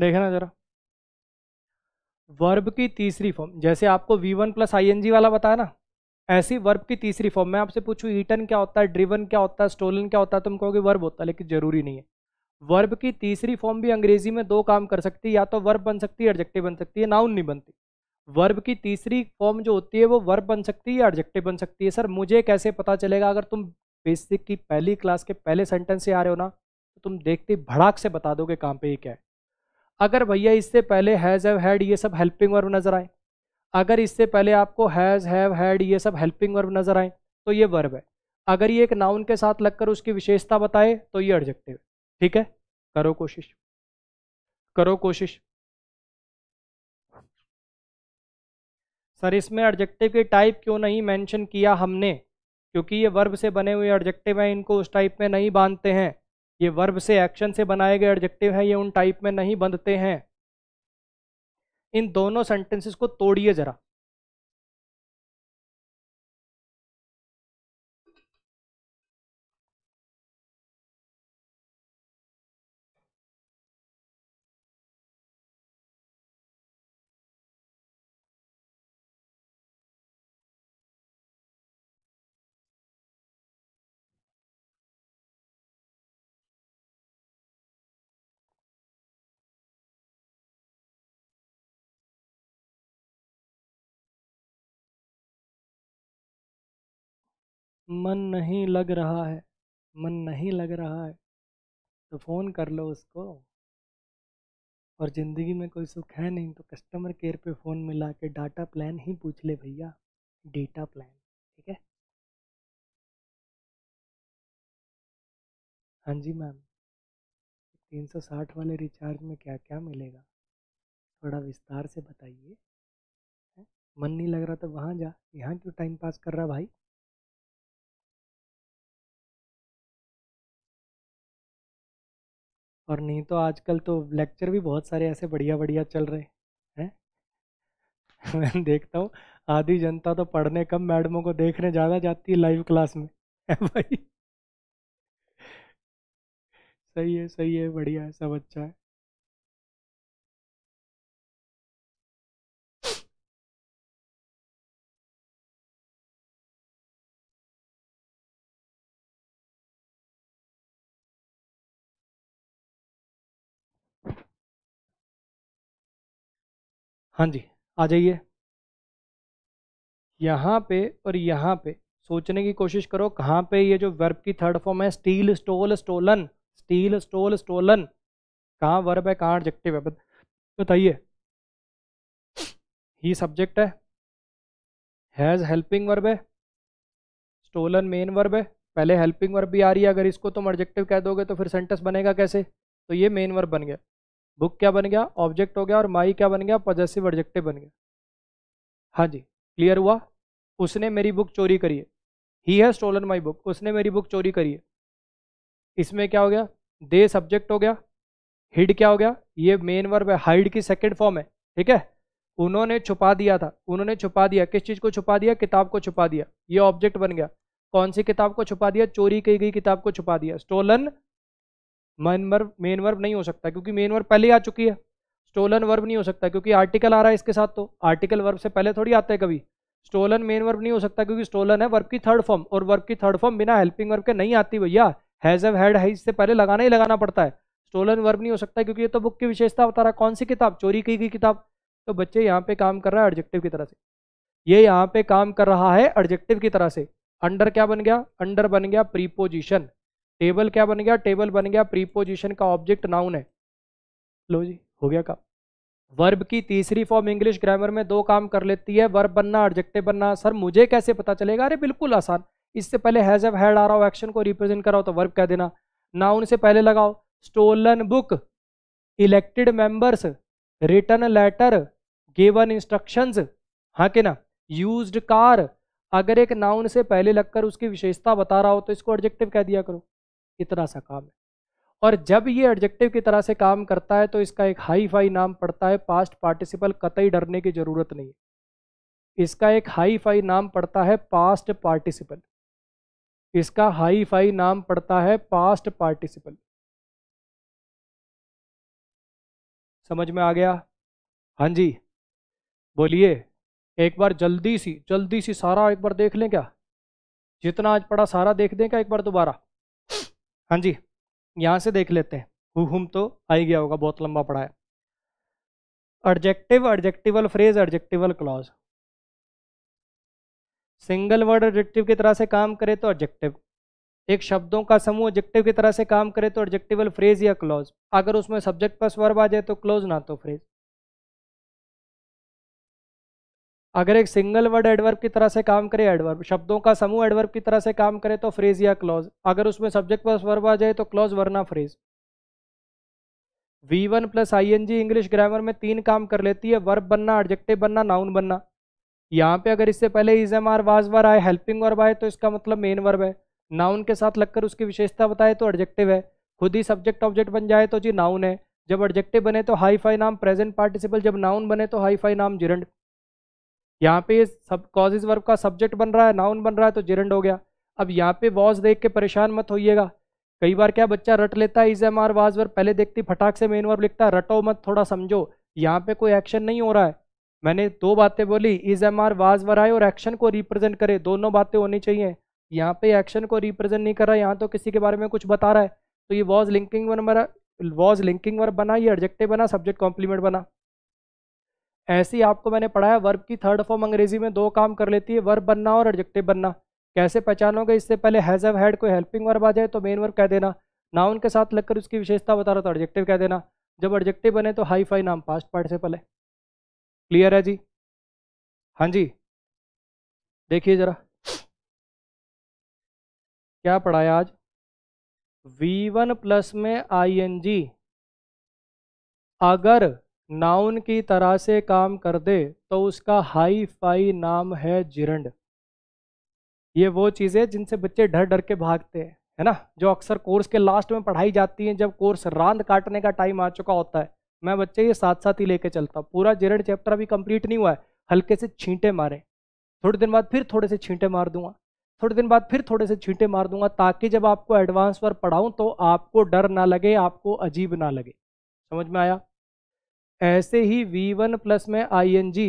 देखना जरा वर्ब की तीसरी फॉर्म जैसे आपको वी वन प्लस आई वाला बताया ना ऐसी वर्ब की तीसरी फॉर्म मैं आपसे पूछूँ ईटन क्या होता है ड्रिवन क्या होता है स्टोलन क्या होता है तुम कहोगे वर्ब होता है लेकिन जरूरी नहीं है वर्ब की तीसरी फॉर्म भी अंग्रेजी में दो काम कर सकती है या तो वर्ब बन सकती है एडजेक्टिव बन सकती है नाउन नहीं बनती वर्ब की तीसरी फॉर्म जो होती है वो वर्ब बन सकती है एडजेक्टिव बन सकती है सर मुझे कैसे पता चलेगा अगर तुम बेसिक की पहली क्लास के पहले सेंटेंस से आ रहे हो ना तो तुम देखते भड़ाक से बता दोगे काम पे ये क्या है अगर भैया इससे पहले हैज़ हैव हैड ये सब हेल्पिंग वर्ब नज़र आए अगर इससे पहले आपको हैज़ हैव हैड ये सब हेल्पिंग वर्ब नज़र आए तो ये वर्ब है अगर ये एक नाउन के साथ लगकर उसकी विशेषता बताए तो ये एडजेक्टिव है ठीक है करो कोशिश करो कोशिश सर इसमें एडजेक्टिव की टाइप क्यों नहीं मेंशन किया हमने क्योंकि ये वर्ब से बने हुए एडजेक्टिव हैं इनको उस टाइप में नहीं बांधते हैं ये वर्ब से एक्शन से बनाए गए एडजेक्टिव हैं ये उन टाइप में नहीं बंधते हैं इन दोनों सेंटेंसेस को तोड़िए जरा मन नहीं लग रहा है मन नहीं लग रहा है तो फ़ोन कर लो उसको और ज़िंदगी में कोई सुख है नहीं तो कस्टमर केयर पे फ़ोन मिला के डाटा प्लान ही पूछ ले भैया डेटा प्लान ठीक है हाँ जी मैम तीन सौ साठ वाले रिचार्ज में क्या क्या मिलेगा थोड़ा विस्तार से बताइए मन नहीं लग रहा तो वहाँ जा यहाँ क्यों टाइम पास कर रहा भाई और नहीं तो आजकल तो लेक्चर भी बहुत सारे ऐसे बढ़िया बढ़िया चल रहे हैं मैं देखता हूँ आधी जनता तो पढ़ने कम मैडमों को देखने ज़्यादा जाती है लाइव क्लास में भाई सही है सही है बढ़िया है सब अच्छा है हाँ जी आ जाइए यहाँ पे और यहाँ पे सोचने की कोशिश करो कहाँ पे ये जो वर्ब की थर्ड फॉर्म है steal stole stolen steal stole stolen कहाँ वर्ब है कहाँ एडजेक्टिव है बताइए ही सब्जेक्ट है हैज़ हेल्पिंग वर्ब है स्टोलन मेन वर्ब है पहले हेल्पिंग वर्ब भी आ रही है अगर इसको तुम एडजेक्टिव कह दोगे तो फिर सेंटेंस बनेगा कैसे तो ये मेन वर्ब बन गया बुक क्या बन गया ऑब्जेक्ट हो गया और माई क्या बन गया पॉजेसिव ऑब्जेक्टिव बन गया हाँ जी क्लियर हुआ उसने मेरी बुक चोरी करी है he has stolen my book उसने मेरी बुक चोरी करी है इसमें क्या हो गया दे सब्जेक्ट हो गया हिड क्या हो गया ये मेन वर्ब है हाइड की सेकेंड फॉर्म है ठीक है उन्होंने छुपा दिया था उन्होंने छुपा दिया किस चीज़ को छुपा दिया किताब को छुपा दिया ये ऑब्जेक्ट बन गया कौन सी किताब को छुपा दिया चोरी की गई किताब को छुपा दिया stolen main verb main verb नहीं हो सकता क्योंकि मेन वर्ब पहले ही आ चुकी है स्टोलन वर्ब नहीं हो सकता क्योंकि आर्टिकल आ रहा है इसके साथ तो आर्टिकल वर्ब से पहले थोड़ी आता है कभी स्टोलन मेन वर्ब नहीं हो सकता क्योंकि स्टोलन है वर्ब की थर्ड फॉर्म और वर्ब की थर्ड फॉर्म बिना हेल्पिंग वर्ब के नहीं आती भैया हैज एव हैड हैज से पहले लगाना ही लगाना पड़ता है स्टोलन वर्ब नहीं हो सकता क्योंकि ये तो बुक की विशेषता बता रहा है कौन सी किताब चोरी की गई किताब तो बच्चे यहाँ पे काम कर रहा है एडजेक्टिव की तरह से ये यहाँ पे काम कर रहा है एडजेक्टिव की तरह से अंडर क्या बन गया अंडर बन गया प्रीपोजिशन टेबल क्या बन गया टेबल बन गया प्रीपोजिशन का ऑब्जेक्ट नाउन है लो जी हो गया काम वर्ब की तीसरी फॉर्म इंग्लिश ग्रामर में दो काम कर लेती है वर्ब बनना ऑब्जेक्टिव बनना सर मुझे कैसे पता चलेगा अरे बिल्कुल आसान इससे पहले हैज एव हैड आ रहा हो एक्शन को रिप्रेजेंट कराओ तो वर्ब कह देना नाउन से पहले लगाओ stolen book elected members return letter given instructions हाँ के ना यूज कार अगर एक नाउन से पहले लगकर उसकी विशेषता बता रहा हो तो इसको ऑब्जेक्टिव कह दिया करो इतना सा काम है और जब ये एडजेक्टिव की तरह से काम करता है तो इसका एक हाई फाई नाम पड़ता है पास्ट पार्टिसिपल कतई डरने की ज़रूरत नहीं है इसका एक हाई फाई नाम पड़ता है पास्ट पार्टिसिपल इसका हाई फाई नाम पड़ता है पास्ट पार्टिसिपल समझ में आ गया हाँ जी बोलिए एक बार जल्दी सी जल्दी सी सारा एक बार देख लें क्या जितना आज पड़ा सारा देख दें क्या एक बार दोबारा हाँ जी यहाँ से देख लेते हैं हु हुम तो आ ही गया होगा बहुत लंबा पड़ा है adjective adjectival phrase adjectival clause single word adjective की तरह से काम करे तो एडजेक्टिव एक शब्दों का समूह एडजेक्टिव की तरह से काम करे तो एडजेक्टिवल फ्रेज या क्लॉज अगर उसमें सब्जेक्ट प्लस वर्ब आ जाए तो क्लोज ना तो फ्रेज अगर एक सिंगल वर्ड एडवर्ब की तरह से काम करे एडवर्ब शब्दों का समूह एडवर्ब की तरह से काम करे तो फ्रेज या क्लॉज अगर उसमें सब्जेक्ट प्लस वर्ब आ जाए तो क्लॉज वरना phrase V one plus I N G English grammar में तीन काम कर लेती है वर्ब बनना एडजेक्टिव बनना नाउन बनना यहाँ पे अगर इससे पहले is am are was were आए हेल्पिंग वर्ब आए तो इसका मतलब मेन वर्ब है नाउन के साथ लगकर उसकी विशेषता बताए तो एडजेक्टिव है खुद ही सब्जेक्ट ऑब्जेक्ट बन जाए तो जी नाउन है जब एडजेक्टिव बने तो हाई फाई नाम प्रेजेंट पार्टिसिपल जब नाउन बने तो हाई फाई नाम जिरंड यहाँ पे सब कॉजेज वर्ग का सब्जेक्ट बन रहा है नाउन बन रहा है तो जेरेंड हो गया अब यहाँ पे वॉज देख के परेशान मत होइएगा कई बार क्या बच्चा रट लेता है इज एम आर वाज वर्ग पहले देखती फटाक से मेन वर्ग लिखता है रटो मत थोड़ा समझो यहाँ पे कोई एक्शन नहीं हो रहा है मैंने दो बातें बोली is am are was were आए और एक्शन को रिप्रेजेंट करे दोनों बातें होनी चाहिए यहाँ पे एक्शन को रिप्रेजेंट नहीं कर रहा है यहाँ तो किसी के बारे में कुछ बता रहा है तो ये was linking verb was linking verb बना ये एडजेक्टिव बना सब्जेक्ट कॉम्प्लीमेंट बना ऐसे ही आपको मैंने पढ़ाया वर्ब की थर्ड फॉर्म अंग्रेजी में दो काम कर लेती है वर्ब बनना और एडजेक्टिव बनना कैसे पहचानोगे इससे पहले हैज़ एव हैड कोई हेल्पिंग वर्ब आ जाए तो मेन वर्ब कह देना नाउन के साथ लगकर उसकी विशेषता बता रहा तो एडजेक्टिव कह देना जब एडजेक्टिव बने तो हाई फाई नाम पास्ट से पहले क्लियर है जी हाँ जी देखिए ज़रा क्या पढ़ाया आज वी वन प्लस में आई एन जी अगर नाउन की तरह से काम कर दे तो उसका हाई फाई नाम है जिरंड ये वो चीज़ें जिनसे बच्चे डर डर के भागते हैं है ना जो अक्सर कोर्स के लास्ट में पढ़ाई जाती हैं जब कोर्स रांद काटने का टाइम आ चुका होता है मैं बच्चे ये साथ साथ ही लेके चलता हूँ पूरा जिरंड चैप्टर अभी कंप्लीट नहीं हुआ है हल्के से छींटे मारे थोड़े दिन बाद फिर थोड़े से छींटे मार दूंगा थोड़े दिन बाद फिर थोड़े से छींटे मार दूंगा ताकि जब आपको एडवांस पर पढ़ाऊँ तो आपको डर ना लगे आपको अजीब ना लगे समझ में आया ऐसे ही वी वन प्लस में आई एन जी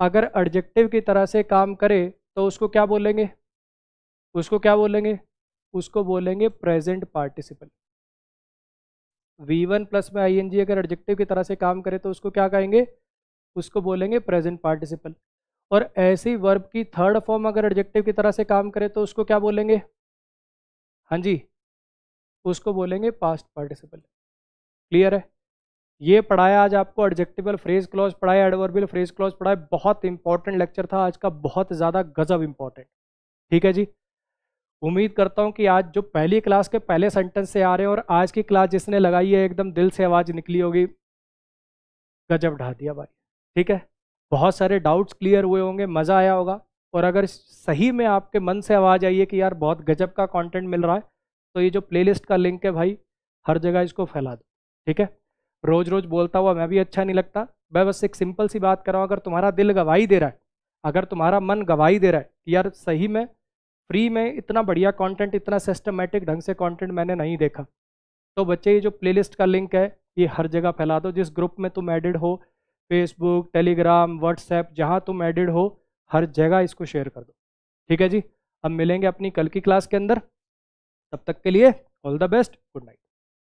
अगर एडजेक्टिव की तरह से काम करे तो उसको क्या बोलेंगे उसको क्या बोलेंगे उसको बोलेंगे present participle V one plus में आई एन जी अगर एडजेक्टिव की तरह से काम करे तो उसको क्या कहेंगे उसको बोलेंगे प्रेजेंट पार्टिसिपल और ऐसी वर्ब की थर्ड फॉर्म अगर एडजेक्टिव की तरह से काम करे तो उसको क्या बोलेंगे हाँ जी उसको बोलेंगे पास्ट पार्टिसिपल क्लियर है ये पढ़ाया आज आपको एडजेक्टिबल फ्रेज क्लॉज पढ़ाया एडवर्बियल फ्रेज क्लॉज पढ़ाया बहुत इंपॉर्टेंट लेक्चर था आज का बहुत ज़्यादा गजब इंपॉर्टेंट ठीक है जी उम्मीद करता हूँ कि आज जो पहली क्लास के पहले सेंटेंस से आ रहे हैं और आज की क्लास जिसने लगाई है एकदम दिल से आवाज़ निकली होगी गजब ढा दिया भाई ठीक है बहुत सारे डाउट्स क्लियर हुए होंगे मज़ा आया होगा और अगर सही में आपके मन से आवाज़ आई है कि यार बहुत गजब का कॉन्टेंट मिल रहा है तो ये जो प्लेलिस्ट का लिंक है भाई हर जगह इसको फैला दो ठीक है रोज रोज बोलता हुआ मैं भी अच्छा नहीं लगता मैं बस एक सिंपल सी बात कर रहा हूँ अगर तुम्हारा दिल गवाही दे रहा है अगर तुम्हारा मन गवाही दे रहा है कि यार सही में फ्री में इतना बढ़िया कंटेंट इतना सिस्टमेटिक ढंग से कंटेंट मैंने नहीं देखा तो बच्चे ये जो प्लेलिस्ट का लिंक है ये हर जगह फैला दो जिस ग्रुप में तुम एडिड हो फेसबुक टेलीग्राम व्हाट्सएप जहाँ तुम एडिड हो हर जगह इसको शेयर कर दो ठीक है जी अब मिलेंगे अपनी कल की क्लास के अंदर तब तक के लिए all the best good night